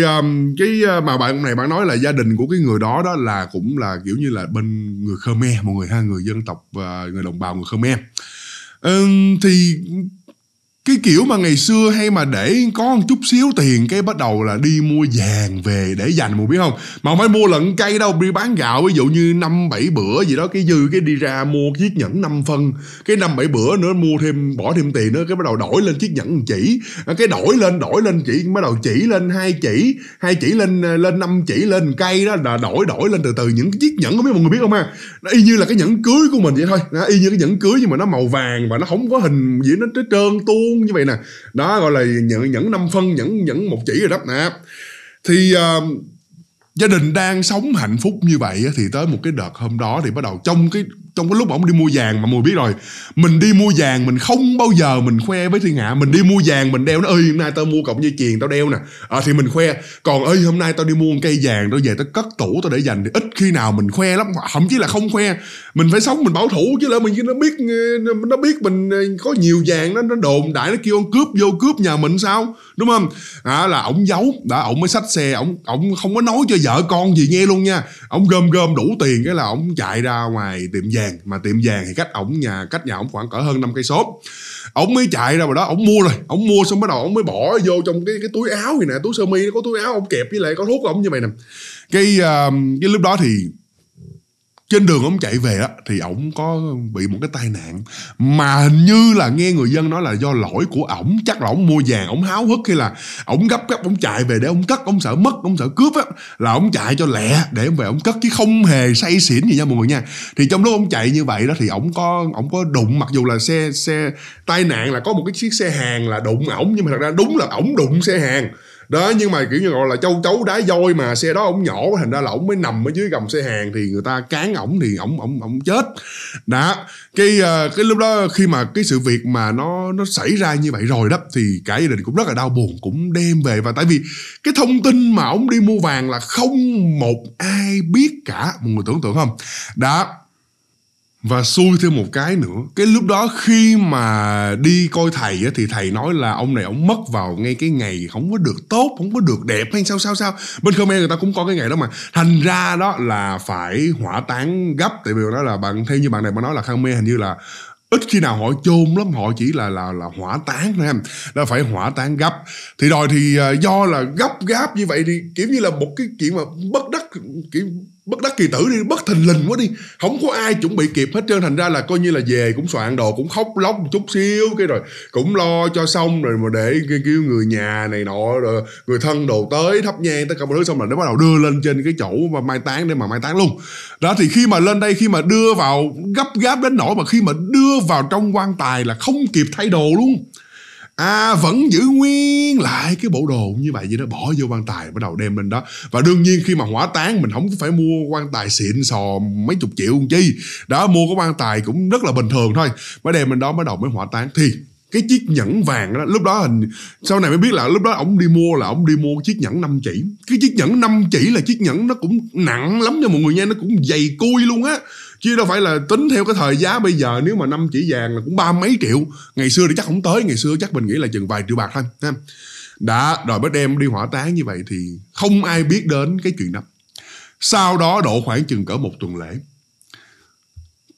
cái mà bạn này bạn nói là gia đình của cái người đó đó là cũng là kiểu như là bên người Khmer một người ha người dân tộc và ờ, người đồng bào người Khmer Ừ, thì cái kiểu mà ngày xưa hay mà để có một chút xíu tiền cái bắt đầu là đi mua vàng về để dành một biết không mà không phải mua lận cây đâu đi bán gạo ví dụ như năm bảy bữa gì đó cái dư cái đi ra mua chiếc nhẫn năm phân cái năm bảy bữa nữa mua thêm bỏ thêm tiền nữa cái bắt đầu đổi lên chiếc nhẫn chỉ à, cái đổi lên đổi lên chỉ bắt đầu chỉ lên hai chỉ hai chỉ lên à, lên năm chỉ lên cây đó là đổi đổi lên từ từ những chiếc nhẫn không biết mọi người biết không ha nó y như là cái nhẫn cưới của mình vậy thôi nó y như cái nhẫn cưới nhưng mà nó màu vàng và nó không có hình gì nó trơn tuôn như vậy nè đó gọi là những những năm phân những những một chỉ rồi đắp nè, thì uh, gia đình đang sống hạnh phúc như vậy thì tới một cái đợt hôm đó thì bắt đầu trong cái trong cái lúc mà ông đi mua vàng mà mùi biết rồi mình đi mua vàng mình không bao giờ mình khoe với thiên hạ mình đi mua vàng mình đeo nó ơi hôm nay tao mua cọc dây chuyền tao đeo nè à, thì mình khoe còn ơi hôm nay tao đi mua một cây vàng tao về tao cất tủ tao để dành thì ít khi nào mình khoe lắm thậm chí là không khoe mình phải sống mình bảo thủ chứ lỡ mình nó biết nó biết mình ờ, có nhiều vàng nó nó đồn đại nó kêu ông cướp vô cướp nhà mình sao đúng không à, là ổng giấu đã ổng mới xách xe ổng ổng không có nói cho vợ con gì nghe luôn nha ổng gom gom đủ tiền cái là ổng chạy ra ngoài tiệm vàng vàng mà tiệm vàng thì cách ổng nhà cách nhà ổng khoảng cỡ hơn 5 cây số ổng mới chạy ra vào đó ổng mua rồi ổng mua xong bắt đầu ổng mới bỏ vô trong cái cái túi áo gì nè túi sơ mi có túi áo ổng kẹp với lại có thuốc ổng như mày nè cái uh, cái lúc đó thì trên đường ông chạy về á thì ổng có bị một cái tai nạn mà hình như là nghe người dân nói là do lỗi của ổng chắc là ổng mua vàng ổng háo hức hay là ổng gấp gấp ổng chạy về để ổng cất ổng sợ mất ổng sợ cướp á là ổng chạy cho lẹ để ổng về ổng cất chứ không hề say xỉn gì nha mọi người nha thì trong lúc ổng chạy như vậy đó thì ổng có ổng có đụng mặc dù là xe xe tai nạn là có một cái chiếc xe hàng là đụng ổng nhưng mà thật ra đúng là ổng đụng xe hàng đó nhưng mà kiểu như gọi là châu chấu đá voi mà xe đó ổng nhỏ thành ra là ổng mới nằm ở dưới gầm xe hàng thì người ta cán ổng thì ổng ổng ổng chết đó cái ờ, cái lúc đó khi mà cái sự việc mà nó nó xảy ra như vậy rồi đó thì cả gia đình cũng rất là đau buồn cũng đem về và tại vì cái thông tin mà ổng đi mua vàng là không một ai biết cả mọi người tưởng tượng không đó và xui thêm một cái nữa cái lúc đó khi mà đi coi thầy á, thì thầy nói là ông này ông mất vào ngay cái ngày không có được tốt không có được đẹp hay sao sao sao bên Khmer người ta cũng có cái ngày đó mà thành ra đó là phải hỏa táng gấp tại vì đó là bạn theo như bạn này bạn nói là Khmer hình như là ít khi nào họ chôn lắm họ chỉ là là là hỏa táng thôi em là phải hỏa táng gấp thì rồi thì à, do là gấp gáp như vậy thì kiểu như là một cái chuyện mà bất đắc kiểu bất đắc kỳ tử đi bất thình lình quá đi không có ai chuẩn bị kịp hết trơn thành ra là coi như là về cũng soạn đồ cũng khóc lóc một chút xíu cái rồi cũng lo cho xong rồi mà để kêu người nhà này nọ rồi người thân đồ tới thắp nhang tất cả mọi thứ xong rồi nó bắt đầu đưa lên trên cái chỗ mà mai táng để mà mai táng luôn đó thì khi mà lên đây khi mà đưa vào gấp gáp đến nỗi mà khi mà đưa vào trong quan tài là không kịp thay đồ luôn à vẫn giữ nguyên lại cái bộ đồ như vậy vậy đó bỏ vô quan tài bắt đầu đem lên đó và đương nhiên khi mà hỏa táng mình không phải mua quan tài xịn sò mấy chục triệu không chi đó mua cái quan tài cũng rất là bình thường thôi mới đem lên đó bắt đầu mới hỏa táng thì cái chiếc nhẫn vàng đó lúc đó hình sau này mới biết là lúc đó ông đi mua là ông đi mua chiếc nhẫn 5 chỉ cái chiếc nhẫn 5 chỉ là chiếc nhẫn nó cũng nặng lắm cho mọi người nha nó cũng dày cui luôn á chứ đâu phải là tính theo cái thời giá bây giờ nếu mà năm chỉ vàng là cũng ba mấy triệu ngày xưa thì chắc không tới ngày xưa chắc mình nghĩ là chừng vài triệu bạc thôi ha đã rồi mới đem đi hỏa táng như vậy thì không ai biết đến cái chuyện đó sau đó độ khoảng chừng cỡ một tuần lễ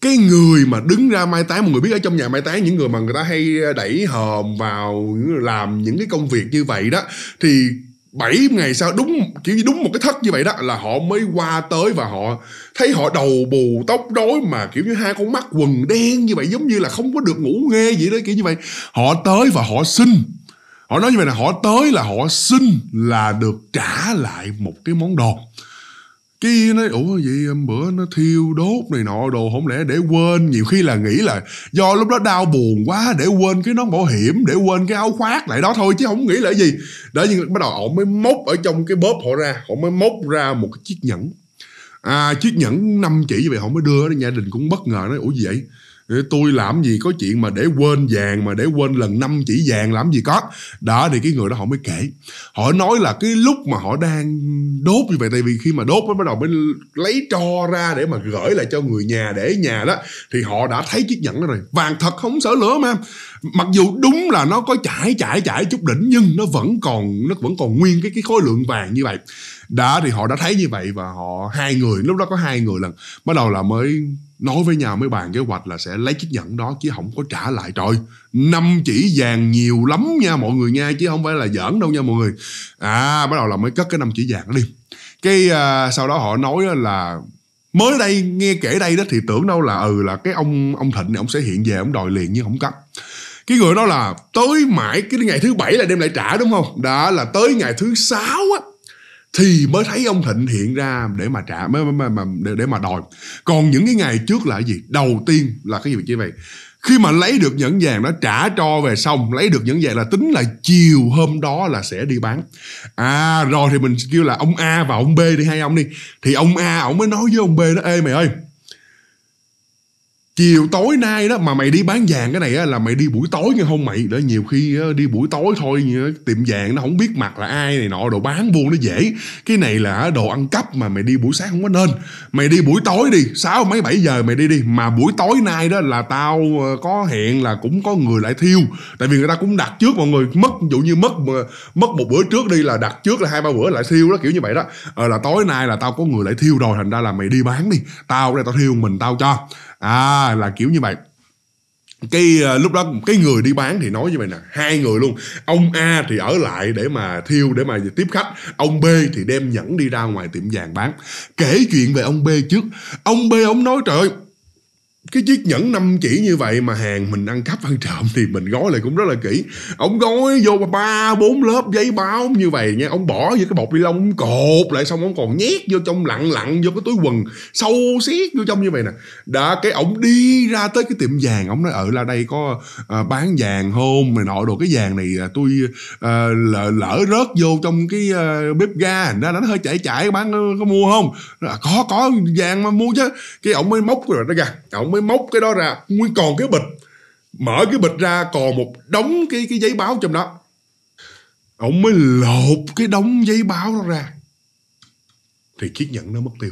cái người mà đứng ra mai táng một người biết ở trong nhà mai táng những người mà người ta hay đẩy hòm vào làm những cái công việc như vậy đó thì 7 ngày sau đúng kiểu như đúng một cái thất như vậy đó là họ mới qua tới và họ thấy họ đầu bù tóc rối mà kiểu như hai con mắt quần đen như vậy giống như là không có được ngủ nghe gì đó kiểu như vậy họ tới và họ xin họ nói như vậy là họ tới là họ xin là được trả lại một cái món đồ cái nói ủa vậy ờ, bữa nó thiêu đốt này nọ đồ không lẽ để quên nhiều khi là nghĩ là do lúc đó đau buồn quá để quên cái nón bảo hiểm để quên cái áo khoác lại đó thôi chứ không nghĩ là gì để nhưng bắt đầu họ mới móc ở trong cái bóp họ ra họ mới móc ra một cái chiếc nhẫn à chiếc nhẫn năm chỉ vậy họ mới đưa đó gia đình cũng bất ngờ nói ủa gì vậy tôi làm gì có chuyện mà để quên vàng mà để quên lần năm chỉ vàng làm gì có đó thì cái người đó họ mới kể họ nói là cái lúc mà họ đang đốt như vậy tại vì khi mà đốt mới bắt đầu mới lấy tro ra để mà gửi lại cho người nhà để nhà đó thì họ đã thấy chiếc nhẫn đó rồi vàng thật không sợ lửa mà mặc dù đúng là nó có chảy chảy chảy chút đỉnh nhưng nó vẫn còn nó vẫn còn nguyên cái cái khối lượng vàng như vậy đã thì họ đã thấy như vậy và họ hai người lúc đó có hai người lần bắt đầu là mới nói với nhà mới bàn kế hoạch là sẽ lấy chiếc nhẫn đó chứ không có trả lại trời năm chỉ vàng nhiều lắm nha mọi người nha chứ không phải là giỡn đâu nha mọi người à bắt đầu là mới cất cái năm chỉ vàng đó đi cái à, sau đó họ nói là mới đây nghe kể đây đó thì tưởng đâu là ừ là cái ông ông thịnh này ông sẽ hiện về ông đòi liền nhưng không cấp cái người đó là tới mãi cái ngày thứ bảy là đem lại trả đúng không đó là tới ngày thứ sáu á thì mới thấy ông thịnh hiện ra để mà trả mới mà, mà để, để mà đòi còn những cái ngày trước là cái gì đầu tiên là cái gì chị vậy khi mà lấy được nhẫn vàng nó trả cho về xong lấy được nhẫn vàng là tính là chiều hôm đó là sẽ đi bán à rồi thì mình kêu là ông a và ông b đi hai ông đi thì ông a ông mới nói với ông b đó ê mày ơi chiều tối nay đó mà mày đi bán vàng cái này á là mày đi buổi tối nghe không mày để nhiều khi á, đi buổi tối thôi tiệm vàng nó không biết mặt là ai này nọ đồ bán buôn nó dễ cái này là đồ ăn cắp mà mày đi buổi sáng không có nên mày đi buổi tối đi sáu mấy bảy giờ mày đi đi mà buổi tối nay đó là tao ờ, có hẹn là cũng có người lại thiêu tại vì người ta cũng đặt trước mọi người mất ví dụ như mất ờ, mất một bữa trước đi là đặt trước là hai ba bữa lại thiêu đó kiểu như vậy đó ờ, là tối nay là tao có người lại thiêu rồi thành ra là mày đi bán đi tao đây tao thiêu mình tao cho à là kiểu như vậy cái uh, lúc đó cái người đi bán thì nói như vậy nè hai người luôn ông a thì ở lại để mà thiêu để mà tiếp khách ông b thì đem nhẫn đi ra ngoài tiệm vàng bán kể chuyện về ông b trước ông b ông nói trời ơi cái chiếc nhẫn năm chỉ như vậy mà hàng mình ăn cắp ăn trộm thì mình gói lại cũng rất là kỹ ông gói vô ba bốn lớp giấy báo như vậy nha ông bỏ vô cái bọc ni lông cột lại xong ông còn nhét vô trong lặn lặn vô cái túi quần sâu xiết vô trong như vậy nè đã cái ông đi ra tới cái tiệm vàng ông nói ở ờ, là đây có à, bán vàng hôm này nọ đồ cái vàng này à, tôi à, lỡ, lỡ rớt vô trong cái à, bếp ga thành ra nó hơi chảy chảy bán có mua không à, có có vàng mà mua chứ cái ông mới móc rồi nó ra ổng mới móc cái đó ra nguyên còn cái bịch mở cái bịch ra còn một đống cái cái giấy báo trong đó ông mới lột cái đống giấy báo đó ra thì chiếc nhẫn nó mất tiêu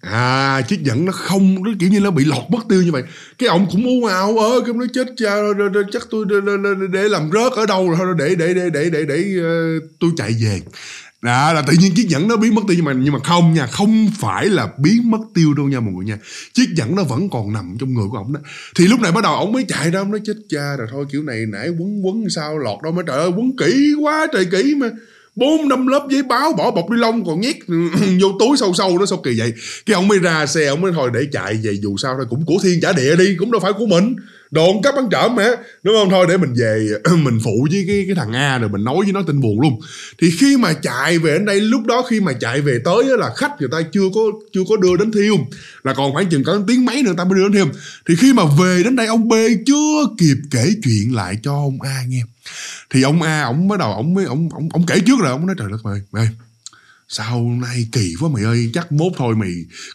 à chiếc nhẫn nó không nó kiểu như nó bị lột mất tiêu như vậy cái ông cũng u ảo ớ cái nó chết cha chắc tôi để làm rớt ở đâu rồi để để để để để để ờ, tôi chạy về đó là tự nhiên chiếc nhẫn nó biến mất tiêu nhưng mà nhưng mà không nha không phải là biến mất tiêu đâu nha mọi người nha chiếc nhẫn nó vẫn còn nằm trong người của ổng đó thì lúc này bắt đầu ổng mới chạy ra nó chết cha rồi thôi kiểu này nãy quấn quấn sao lọt đâu mới trời ơi quấn kỹ quá trời kỹ mà bốn năm lớp giấy báo bỏ bọc đi lông còn nhét vô túi sâu sâu đó sao kỳ vậy cái ông mới ra xe ông mới thôi để chạy về dù sao thôi cũng của thiên trả địa đi cũng đâu phải của mình đồn cấp ăn trộm mẹ đúng không thôi để mình về mình phụ với cái cái thằng a rồi mình nói với nó tin buồn luôn thì khi mà chạy về đến đây lúc đó khi mà chạy về tới là khách người ta chưa có chưa có đưa đến thiêu là còn khoảng chừng có tiếng mấy nữa ta mới đưa đến thiêu thì khi mà về đến đây ông b chưa kịp kể chuyện lại cho ông a nghe thì ông a ổng bắt đầu ổng mới ổng ổng kể trước rồi ổng nói trời đất ơi mày sau nay kỳ quá mày ơi chắc mốt thôi mày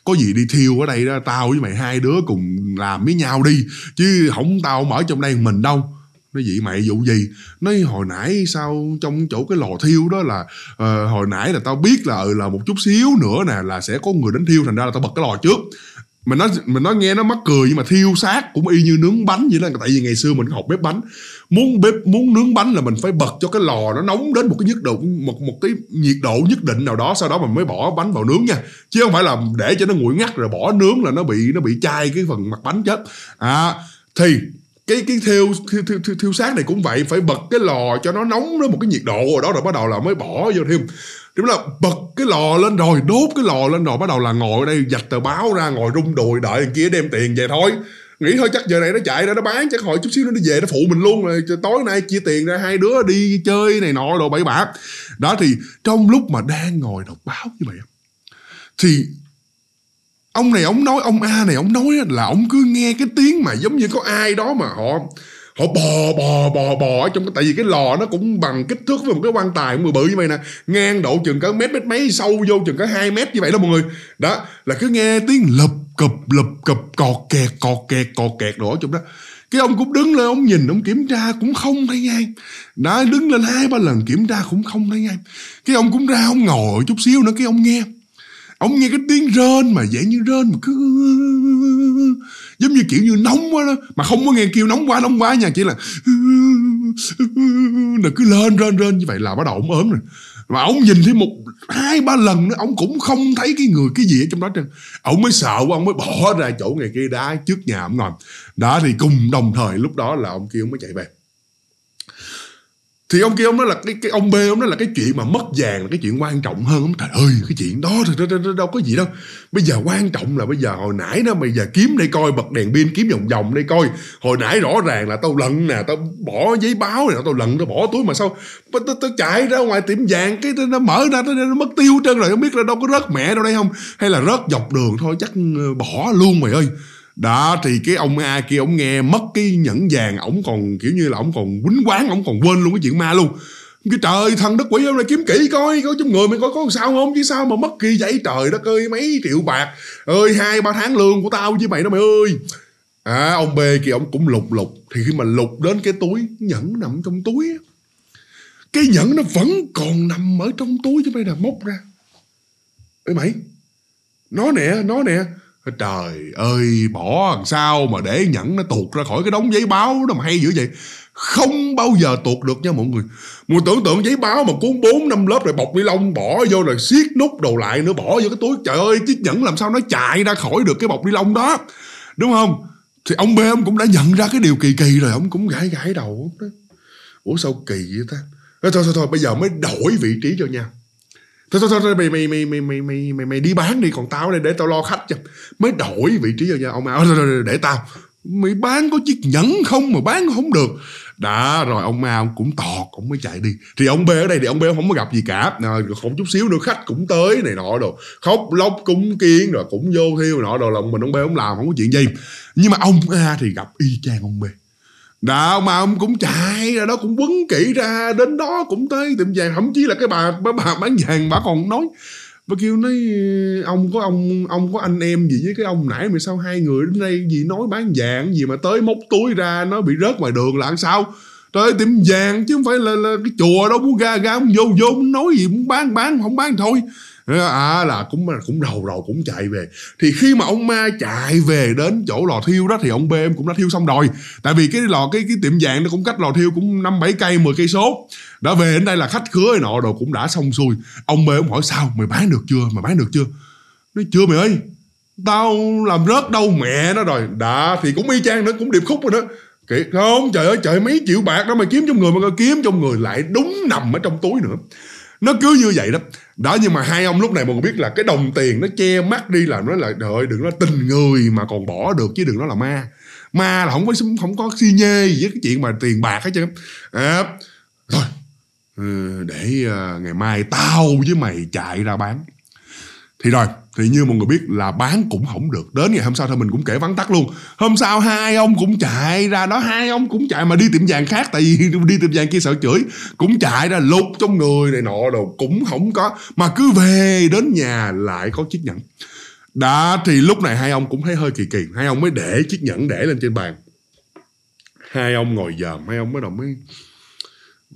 có gì đi thiêu ở đây đó tao với mày hai đứa cùng làm với nhau đi chứ không tao mở trong đây mình đâu nói vậy mày vụ gì nói hồi nãy sao trong chỗ cái lò thiêu đó là uh, hồi nãy là tao biết là ừ là một chút xíu nữa nè là sẽ có người đến thiêu thành ra là tao bật cái lò trước mình nói mình nói nghe nó mắc cười nhưng mà thiêu xác cũng y như nướng bánh vậy đó tại vì ngày xưa mình học bếp bánh muốn bếp muốn nướng bánh là mình phải bật cho cái lò nó nóng đến một cái nhiệt độ một một cái nhiệt độ nhất định nào đó sau đó mình mới bỏ bánh vào nướng nha chứ không phải là để cho nó nguội ngắt rồi bỏ nướng là nó bị nó bị chai cái phần mặt bánh chết à thì cái cái thiêu thiêu, thiêu, thiêu, thiêu sát này cũng vậy phải bật cái lò cho nó nóng đến một cái nhiệt độ rồi đó rồi bắt đầu là mới bỏ vô thêm đúng là bật cái lò lên rồi đốt cái lò lên rồi bắt đầu là ngồi ở đây dạch tờ báo ra ngồi rung đùi đợi kia đem tiền về thôi nghĩ thôi chắc giờ này nó chạy ra nó bán chắc hồi chút xíu nó về nó phụ mình luôn rồi tối nay chia tiền ra hai đứa đi chơi này nọ đồ bậy bạ đó thì trong lúc mà đang ngồi đọc báo như vậy thì ông này ông nói ông a này ông nói là ông cứ nghe cái tiếng mà giống như có ai đó mà họ họ bò bò bò bò ở trong cái tại vì cái lò nó cũng bằng kích thước với một cái quan tài người bự như vậy nè ngang độ chừng cả mét mét mấy sâu vô chừng cả hai mét như vậy đó mọi người đó là cứ nghe tiếng lụp cụp lụp cụp cọt kẹt cọt kẹt cọt kẹt đổ trong đó cái ông cũng đứng lên ông nhìn ông kiểm tra cũng không thấy ngang đã đứng lên hai ba lần kiểm tra cũng không thấy ngang cái ông cũng ra ông ngồi chút xíu nữa cái ông nghe ông nghe cái tiếng rên mà dễ như rên mà cứ giống như kiểu như nóng quá đó mà không có nghe kêu nóng quá nóng quá nha chỉ là là cứ lên rên rên như vậy là bắt đầu ông ốm rồi mà ông nhìn thấy một hai ba lần nữa ông cũng không thấy cái người cái gì ở trong đó trơn ông mới sợ ông mới bỏ ra chỗ ngày kia đá trước nhà ông ngồi đó thì cùng đồng thời lúc đó là ông kia ông mới chạy về thì ông kia ông nói là cái cái ông b ông nói là cái chuyện mà mất vàng là cái chuyện quan trọng hơn ông trời ơi cái chuyện đó thì đâu, có gì đâu bây giờ quan trọng là bây giờ hồi nãy đó bây giờ kiếm đây coi bật đèn pin kiếm vòng vòng đây coi hồi nãy rõ ràng là tao lận nè tao bỏ giấy báo nè tao lận tao bỏ túi mà sao tao, tao, tao chạy ra ngoài tiệm vàng cái nó mở ra nó, nó mất tiêu trơn rồi không biết là đâu có rớt mẹ đâu đây không hay là rớt dọc đường thôi chắc ờ, bỏ luôn mày ơi đó thì cái ông a kia ông nghe mất cái nhẫn vàng ổng còn kiểu như là ổng còn quýnh quán ổng còn quên luôn cái chuyện ma luôn cái trời thằng đất quỷ ông này kiếm kỹ coi có trong người mày coi có sao không chứ sao mà mất kỳ vậy trời đất ơi mấy triệu bạc ơi hai ba tháng lương của tao với mày đó mày ơi à ông b kia ông cũng lục lục thì khi mà lục đến cái túi nhẫn nằm trong túi cái nhẫn nó vẫn còn nằm ở trong túi chứ mày là móc ra ê mày nó nè nó nè trời ơi bỏ làm sao mà để nhẫn nó tuột ra khỏi cái đống giấy báo đó mà hay dữ vậy không bao giờ tuột được nha mọi người mọi tưởng tượng giấy báo mà cuốn bốn năm lớp rồi bọc ni lông bỏ vô rồi siết nút đồ lại nữa bỏ vô cái túi trời ơi chiếc nhẫn làm sao nó chạy ra khỏi được cái bọc ni lông đó đúng không thì ông b ông cũng đã nhận ra cái điều kỳ kỳ rồi ông cũng gãi gãi đầu ủa sao kỳ vậy ta thôi thôi thôi bây giờ mới đổi vị trí cho nhau thôi thôi thôi mày mày mày mày mày mày mày, mày đi bán đi còn tao đây để tao lo khách cho mới đổi vị trí vào nhà ông ao để tao mày bán có chiếc nhẫn không mà bán không được đã rồi ông ma cũng tọt cũng mới chạy đi thì ông b ở đây thì ông b không có gặp gì cả à, không chút xíu nữa khách cũng tới này nọ đồ khóc lóc cúng kiến rồi cũng vô thiêu nọ đồ lòng mình ông b không làm không có chuyện gì nhưng mà ông a thì gặp y chang ông b Đạo mà ông cũng chạy ra đó cũng quấn kỹ ra đến đó cũng tới tiệm vàng thậm chí là cái bà bà, bà bán vàng bà còn nói bà kêu nói ông có ông ông có anh em gì với cái ông nãy mà sao hai người đến đây gì nói bán vàng gì mà tới móc túi ra nó bị rớt ngoài đường là sao trời ơi, tiệm vàng chứ không phải là, là cái chùa đâu muốn ra ra ông vô vô muốn nói gì muốn bán bán không bán thôi à là cũng cũng đầu rầu cũng chạy về thì khi mà ông ma chạy về đến chỗ lò thiêu đó thì ông b em cũng đã thiêu xong rồi tại vì cái lò cái cái tiệm vàng nó cũng cách lò thiêu cũng năm bảy cây 10 cây số đã về đến đây là khách khứa nọ đồ cũng đã xong xuôi ông b ông hỏi sao mày bán được chưa mày bán được chưa nói chưa mày ơi tao làm rớt đâu mẹ nó rồi đã thì cũng y chang nữa cũng điệp khúc rồi đó kệ không trời ơi trời mấy triệu bạc đó mày kiếm trong người mà kiếm trong người lại đúng nằm ở trong túi nữa nó cứ như vậy đó đó nhưng mà hai ông lúc này còn biết là cái đồng tiền nó che mắt đi là nó là đợi đừng nói tình người mà còn bỏ được chứ đừng nói là ma ma là không có không có si nhê gì với cái chuyện mà tiền bạc hết chứ à, rồi để ờ, ngày mai tao với mày chạy ra bán thì rồi thì như mọi người biết là bán cũng không được đến ngày hôm sau thôi mình cũng kể vắn tắt luôn hôm sau hai ông cũng chạy ra đó hai ông cũng chạy mà đi tiệm vàng khác tại vì đi tiệm vàng kia sợ chửi cũng chạy ra lục trong người này nọ đồ cũng không có mà cứ về đến nhà lại có chiếc nhẫn đó thì lúc này hai ông cũng thấy hơi kỳ kỳ hai ông mới để chiếc nhẫn để lên trên bàn hai ông ngồi dòm hai ông mới đồng ý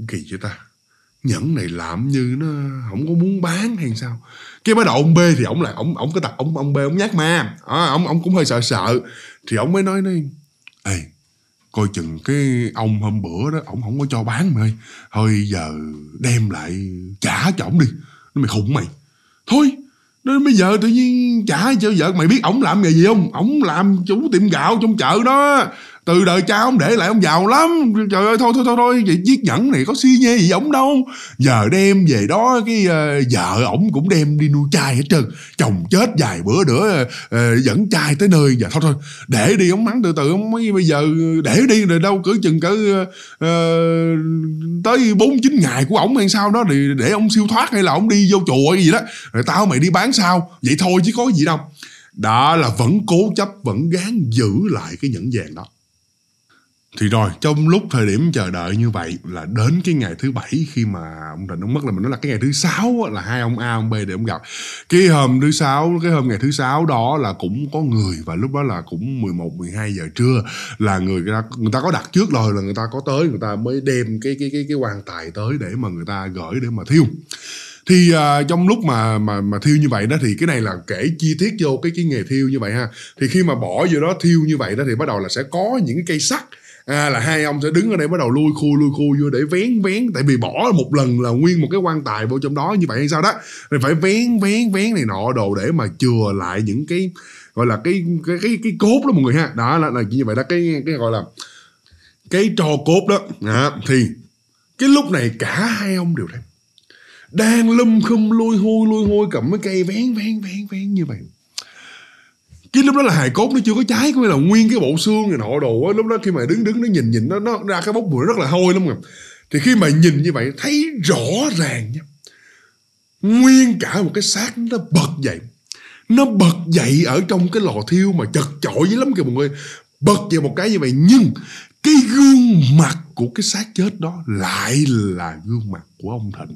kỳ chưa ta nhẫn này làm như nó không có muốn bán hay sao cái bắt đầu ông b thì ông là ông ông cái tập ông ông b ông nhát ma à, ông ông cũng hơi sợ sợ thì ông mới nói nói ê coi chừng cái ông hôm bữa đó ông không có cho bán mày thôi giờ đem lại trả cho ổng đi nó mày khủng mày thôi nó bây giờ tự nhiên trả cho vợ mày biết ổng làm nghề gì không ổng làm chủ tiệm gạo trong chợ đó từ đời cha ông để lại ông giàu lắm trời ơi thôi thôi thôi thôi vậy chiếc nhẫn này có suy nhê gì ổng đâu giờ đem về đó cái uh, vợ ổng cũng đem đi nuôi trai hết trơn chồng chết vài bữa nữa uh, dẫn trai tới nơi giờ thôi thôi để đi ông mắng từ từ ông mới bây giờ để đi rồi đâu cứ chừng cỡ uh, tới bốn chín ngày của ổng hay sao đó thì để ông siêu thoát hay là ổng đi vô chùa hay gì đó rồi tao mày đi bán sao vậy thôi chứ có gì đâu đó là vẫn cố chấp vẫn gán giữ lại cái nhẫn vàng đó thì rồi trong lúc thời điểm chờ đợi như vậy là đến cái ngày thứ bảy khi mà ông trịnh ông mất là mình nói là cái ngày thứ sáu là hai ông a ông b để ông gặp cái hôm thứ sáu cái hôm ngày thứ sáu đó là cũng có người và lúc đó là cũng 11 12 giờ trưa là người ta người ta có đặt trước rồi là người ta có tới người ta mới đem cái cái cái cái quan tài tới để mà người ta gửi để mà thiêu thì uh, trong lúc mà mà mà thiêu như vậy đó thì cái này là kể chi tiết vô cái cái nghề thiêu như vậy ha thì khi mà bỏ vô đó thiêu như vậy đó thì bắt đầu là sẽ có những cái cây sắt à, là hai ông sẽ đứng ở đây bắt đầu lui khu lui khu vô để vén vén tại vì bỏ một lần là nguyên một cái quan tài vô trong đó như vậy hay sao đó thì phải vén vén vén này nọ đồ để mà chừa lại những cái gọi là cái cái cái, cái cốt đó mọi người ha đó là, là như vậy đó cái cái gọi là cái trò cốt đó à, thì cái lúc này cả hai ông đều đang đang lum khum lui hôi lui hôi cầm cái cây vén vén vén vén như vậy cái lúc đó là hài cốt nó chưa có cháy có nghĩa là nguyên cái bộ xương rồi nọ đồ á lúc đó khi mà đứng đứng nó nhìn nhìn nó nó ra cái bốc mùi rất là hôi lắm rồi thì khi mà nhìn như vậy thấy rõ ràng nha nguyên cả một cái xác nó bật dậy nó bật dậy ở trong cái lò thiêu mà chật chội dữ lắm kìa mọi người bật dậy một cái như vậy nhưng cái gương mặt của cái xác chết đó lại là gương mặt của ông thịnh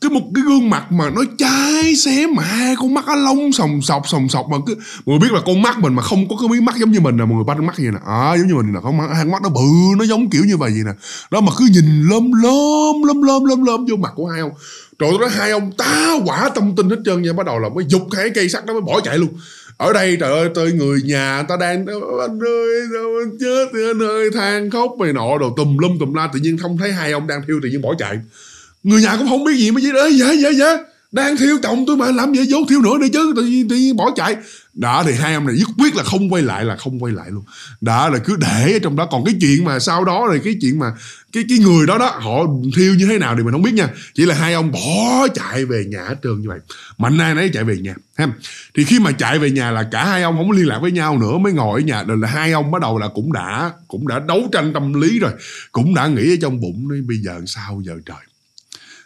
cái một cái gương mặt mà nó cháy xém mà hai con mắt nó lông sòng sọc sòng sọc mà cứ mọi người biết là con mắt mình mà không có cái mí mắt giống như mình là mọi người bắt mắt vậy nè à, giống như mình là con mắt hai con mắt nó bự nó giống kiểu như vậy vậy nè đó mà cứ nhìn lơm lơm lơm lơm lơm lơm vô mặt của hai ông trời nói hai ông tá quả tâm tin hết trơn nha bắt đầu là mới giục hai cây sắt nó mới bỏ chạy luôn ở đây trời ơi tôi người nhà ta đang anh ơi sao anh chết anh ơi than khóc mày nọ đồ tùm lum tùm la tự nhiên không thấy hai ông đang thiêu tự nhiên bỏ chạy người nhà cũng không biết gì mới vậy ơi dạ dạ dạ đang thiêu chồng tôi mà làm gì vô thiêu nữa đi chứ tự tự bỏ chạy đã thì hai ông này nhất quyết là không quay lại là không quay lại luôn đã là cứ để ở trong đó còn cái chuyện mà sau đó thì cái chuyện mà cái cái người đó đó họ thiêu như thế nào thì mình không biết nha chỉ là hai ông bỏ chạy về nhà hết trơn như vậy mạnh ai nấy chạy về nhà ha thì khi mà chạy về nhà là cả hai ông không liên lạc với nhau nữa mới ngồi ở nhà rồi là hai ông bắt đầu là cũng đã cũng đã đấu tranh tâm lý rồi cũng đã nghĩ ở trong bụng đi bây giờ sao giờ trời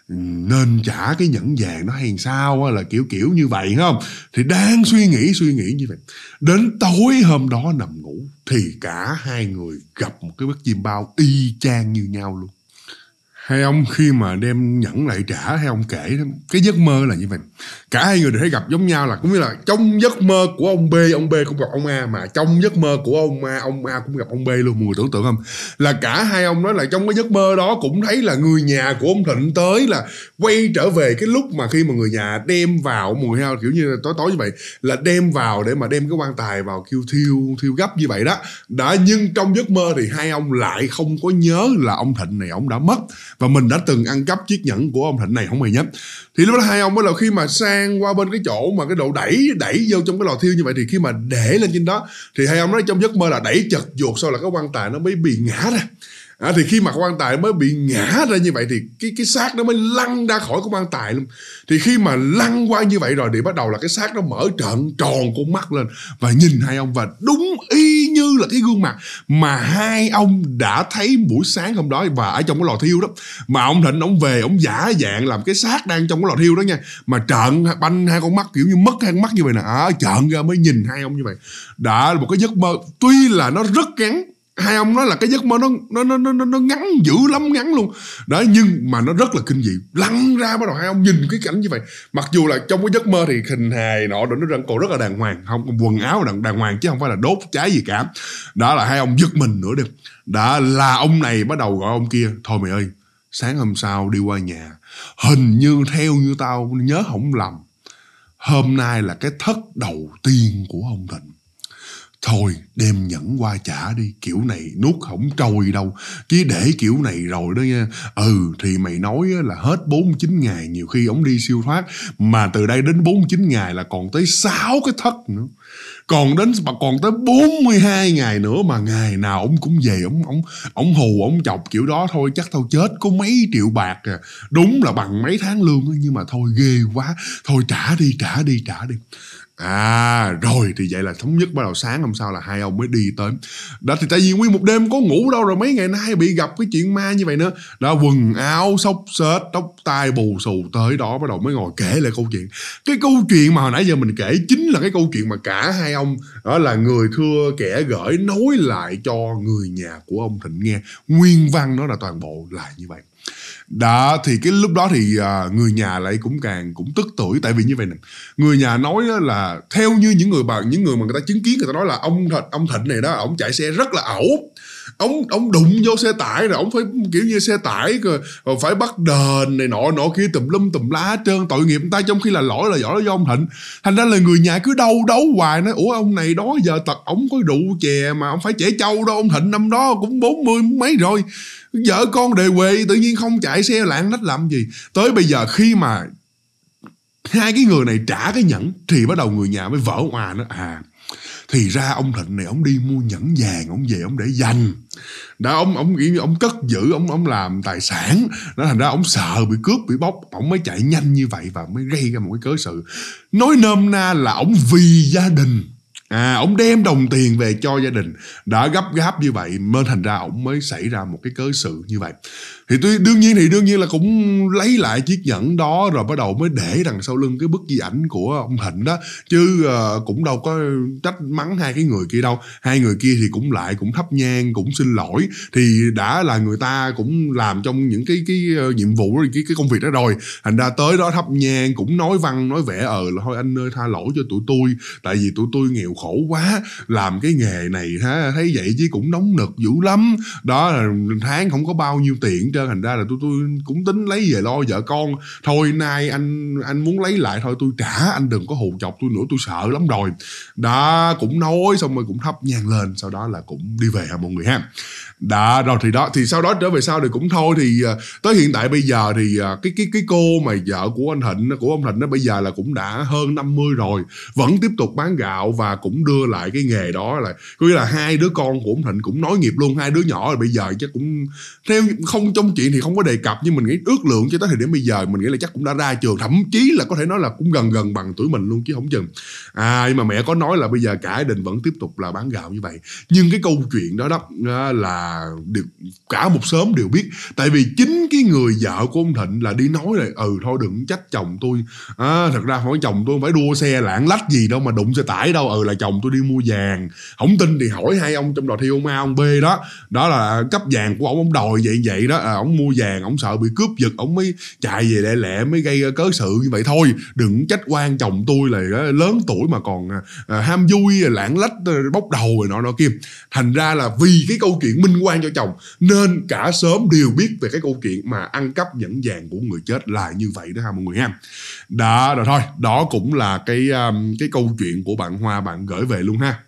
nên trả cái nhẫn vàng nó hay sao là kiểu kiểu như vậy không thì đang suy nghĩ suy nghĩ như vậy đến tối hôm đó nằm ngủ thì cả hai người gặp một cái bức chim bao y chang như nhau luôn hai ông khi mà đem nhẫn lại trả hai ông kể cái giấc mơ là như vậy cả hai người đều thấy gặp giống nhau là cũng như là trong giấc mơ của ông B ông B cũng gặp ông A mà trong giấc mơ của ông A ông A cũng gặp ông B luôn mọi người tưởng tượng không là cả hai ông nói là trong cái giấc mơ đó cũng thấy là người nhà của ông Thịnh tới là quay trở về cái lúc mà khi mà người nhà đem vào mùi heo kiểu như là tối tối như vậy là đem vào để mà đem cái quan tài vào kêu thiêu thiêu gấp như vậy đó đã nhưng trong giấc mơ thì hai ông lại không có nhớ là ông Thịnh này ông đã mất và mình đã từng ăn cắp chiếc nhẫn của ông Thịnh này không hề nhớ thì lúc đó hai ông bắt là khi mà sang qua bên cái chỗ mà cái độ đẩy đẩy vô trong cái lò thiêu như vậy thì khi mà để lên trên đó thì thầy ông nói trong giấc mơ là đẩy chật ruột sau là cái quan tài nó mới bị ngã ra à, thì khi mà quan tài mới bị ngã ra như vậy thì cái cái xác nó mới lăn ra khỏi cái quan tài luôn thì khi mà lăn qua như vậy rồi thì bắt đầu là cái xác nó mở trận tròn con mắt lên và nhìn hai ông và đúng y như là cái gương mặt mà hai ông đã thấy buổi sáng hôm đó và ở trong cái lò thiêu đó mà ông thịnh ông về ông giả dạng làm cái xác đang trong cái lò thiêu đó nha mà trận banh hai con mắt kiểu như mất hai con mắt như vậy nè à, trợn ra mới nhìn hai ông như vậy đã là một cái giấc mơ tuy là nó rất ngắn hai ông nói là cái giấc mơ nó nó nó nó nó ngắn dữ lắm ngắn luôn đó nhưng mà nó rất là kinh dị lăn ra bắt đầu hai ông nhìn cái cảnh như vậy mặc dù là trong cái giấc mơ thì hình hài nọ rồi nó rằng cổ rất là đàng hoàng không quần áo đàng, đàng hoàng chứ không phải là đốt cháy gì cả đó là hai ông giật mình nữa đi đã là ông này bắt đầu gọi ông kia thôi mày ơi sáng hôm sau đi qua nhà hình như theo như tao nhớ không lầm hôm nay là cái thất đầu tiên của ông thịnh Thôi đem nhẫn qua trả đi Kiểu này nuốt không trôi đâu Chứ để kiểu này rồi đó nha Ừ thì mày nói là hết 49 ngày Nhiều khi ổng đi siêu thoát Mà từ đây đến 49 ngày là còn tới 6 cái thất nữa Còn đến mà còn tới 42 ngày nữa Mà ngày nào ông cũng về ông ông ông hù ông chọc kiểu đó thôi Chắc tao chết có mấy triệu bạc à Đúng là bằng mấy tháng lương Nhưng mà thôi ghê quá Thôi trả đi trả đi trả đi à rồi thì vậy là thống nhất bắt đầu sáng hôm sau là hai ông mới đi tới đó thì tại vì nguyên một đêm có ngủ đâu rồi mấy ngày nay bị gặp cái chuyện ma như vậy nữa đó quần áo xốc xếch tóc tai bù xù tới đó bắt đầu mới ngồi kể lại câu chuyện cái câu chuyện mà hồi nãy giờ mình kể chính là cái câu chuyện mà cả hai ông đó là người thưa kẻ gửi nói lại cho người nhà của ông thịnh nghe nguyên văn nó là toàn bộ là như vậy đó thì cái lúc đó thì à, người nhà lại cũng càng cũng tức tuổi tại vì như vậy nè người nhà nói là theo như những người bạn những người mà người ta chứng kiến người ta nói là ông thịnh ông thịnh này đó ông chạy xe rất là ẩu ông ông đụng vô xe tải rồi ông phải kiểu như xe tải rồi, rồi phải bắt đền này nọ nọ kia tùm lum tùm lá hết trơn tội nghiệp người ta trong khi là lỗi là giỏi do ông thịnh thành ra là người nhà cứ đau đấu hoài nói ủa ông này đó giờ tật ông có rượu chè mà ông phải trẻ trâu đâu ông thịnh năm đó cũng bốn mươi mấy rồi vợ con đề quê tự nhiên không chạy xe lạng nách làm gì tới bây giờ khi mà hai cái người này trả cái nhẫn thì bắt đầu người nhà mới vỡ hòa nó à thì ra ông thịnh này ông đi mua nhẫn vàng ông về ông để dành đã ông ông nghĩ như ông cất giữ ông ông làm tài sản nó thành ra ông sợ bị cướp bị bóc ông mới chạy nhanh như vậy và mới gây ra một cái cớ sự nói nôm na là ông vì gia đình à ông đem đồng tiền về cho gia đình đã gấp gáp như vậy nên thành ra ông mới xảy ra một cái cớ sự như vậy thì tôi đương nhiên thì đương nhiên là cũng lấy lại chiếc nhẫn đó rồi bắt đầu mới để đằng sau lưng cái bức di ảnh của ông thịnh đó chứ uh, cũng đâu có trách mắng hai cái người kia đâu hai người kia thì cũng lại cũng thắp nhang cũng xin lỗi thì đã là người ta cũng làm trong những cái cái uh, nhiệm vụ cái cái công việc đó rồi thành ra tới đó thắp nhang cũng nói văn nói vẻ ờ là thôi anh ơi tha lỗi cho tụi tôi tại vì tụi tôi nghèo khổ quá làm cái nghề này ha thấy vậy chứ cũng nóng nực dữ lắm đó là tháng không có bao nhiêu tiền trơn thành ra là tôi tôi cũng tính lấy về lo vợ con thôi nay anh anh muốn lấy lại thôi tôi trả anh đừng có hù chọc tôi nữa tôi sợ lắm rồi đó cũng nói xong rồi cũng thấp nhang lên sau đó là cũng đi về ha mọi người ha đã rồi thì đó thì sau đó trở về sau thì cũng thôi thì ờ, tới hiện tại bây giờ thì ờ, cái cái cái cô mà vợ của anh Thịnh của ông Thịnh nó bây giờ là cũng đã hơn 50 rồi vẫn tiếp tục bán gạo và cũng đưa lại cái nghề đó là có nghĩa là hai đứa con của ông Thịnh cũng nói nghiệp luôn hai đứa nhỏ rồi bây giờ chắc cũng theo không trong chuyện thì không có đề cập nhưng mình nghĩ ước lượng cho tới thời điểm bây giờ mình nghĩ là chắc cũng đã ra trường thậm chí là có thể nói là cũng gần gần bằng tuổi mình luôn chứ không chừng à nhưng mà mẹ có nói là bây giờ cả đình vẫn tiếp tục là bán gạo như vậy nhưng cái câu chuyện đó đó là là cả một sớm đều biết tại vì chính cái người vợ của ông thịnh là đi nói là ừ thôi đừng trách chồng tôi à, thật ra hỏi chồng tôi không phải đua xe lạng lách gì đâu mà đụng xe tải đâu ừ là chồng tôi đi mua vàng không tin thì hỏi hai ông trong đò thi ông a ông b đó đó là cấp vàng của ông ông đòi vậy vậy đó à, ông mua vàng ông sợ bị cướp giật ông mới chạy về lẹ lẹ mới gây cớ sự như vậy thôi đừng trách quan chồng tôi là à, lớn tuổi mà còn à, à ham vui lạng lách à, bốc đầu rồi nọ nọ kia thành ra là vì cái câu chuyện minh quan cho chồng nên cả sớm đều biết về cái câu chuyện mà ăn cắp nhẫn vàng của người chết là như vậy đó ha mọi người ha đó rồi thôi đó cũng là cái um, cái câu chuyện của bạn hoa bạn gửi về luôn ha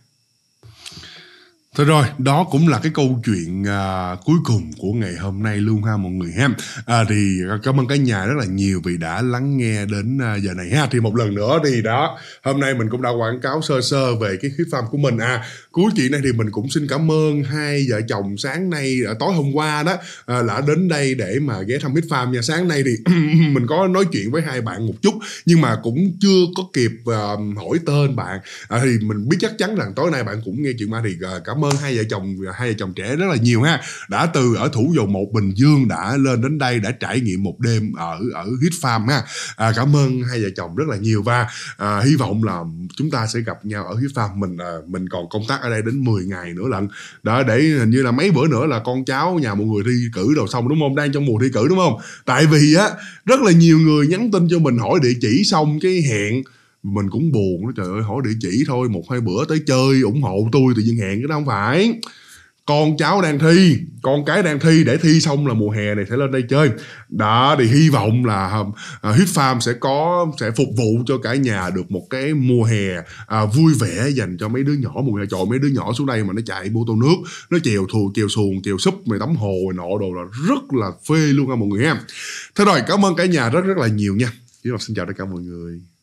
Thôi rồi, đó cũng là cái câu chuyện à, cuối cùng của ngày hôm nay luôn ha mọi người ha. À, thì cảm ơn cả nhà rất là nhiều vì đã lắng nghe đến à, giờ này ha. Thì một lần nữa thì đó, hôm nay mình cũng đã quảng cáo sơ sơ về cái khuyết farm của mình à. Cuối chuyện này thì mình cũng xin cảm ơn hai vợ chồng sáng nay à, tối hôm qua đó à, đã đến đây để mà ghé thăm khuyết farm nha. Sáng nay thì mình có nói chuyện với hai bạn một chút nhưng mà cũng chưa có kịp à, hỏi tên bạn. À, thì mình biết chắc chắn rằng tối nay bạn cũng nghe chuyện ma thì à, cảm ơn cảm ơn hai vợ chồng hai vợ chồng trẻ rất là nhiều ha đã từ ở thủ dầu một bình dương đã lên đến đây đã trải nghiệm một đêm ở ở hit farm ha à, cảm ơn hai vợ chồng rất là nhiều và à, hy vọng là chúng ta sẽ gặp nhau ở hit farm mình à, mình còn công tác ở đây đến 10 ngày nữa lận đó để hình như là mấy bữa nữa là con cháu nhà một người thi cử đầu xong đúng không đang trong mùa thi cử đúng không tại vì á rất là nhiều người nhắn tin cho mình hỏi địa chỉ xong cái hẹn mình cũng buồn đó trời ơi hỏi địa chỉ thôi một hai bữa tới chơi ủng hộ tôi thì nhiên hẹn cái đó không phải con cháu đang thi con cái đang thi để thi xong là mùa hè này sẽ lên đây chơi đó thì hy vọng là à, hit farm sẽ có sẽ phục vụ cho cả nhà được một cái mùa hè à, vui vẻ dành cho mấy đứa nhỏ mùa hè trời mấy đứa nhỏ xuống đây mà nó chạy mô tô nước nó chèo thù chèo xuồng chèo súp mày tắm hồ mày nọ đồ là rất là phê luôn á mọi người ha thế rồi cảm ơn cả nhà rất rất là nhiều nha Chí xin chào tất cả mọi người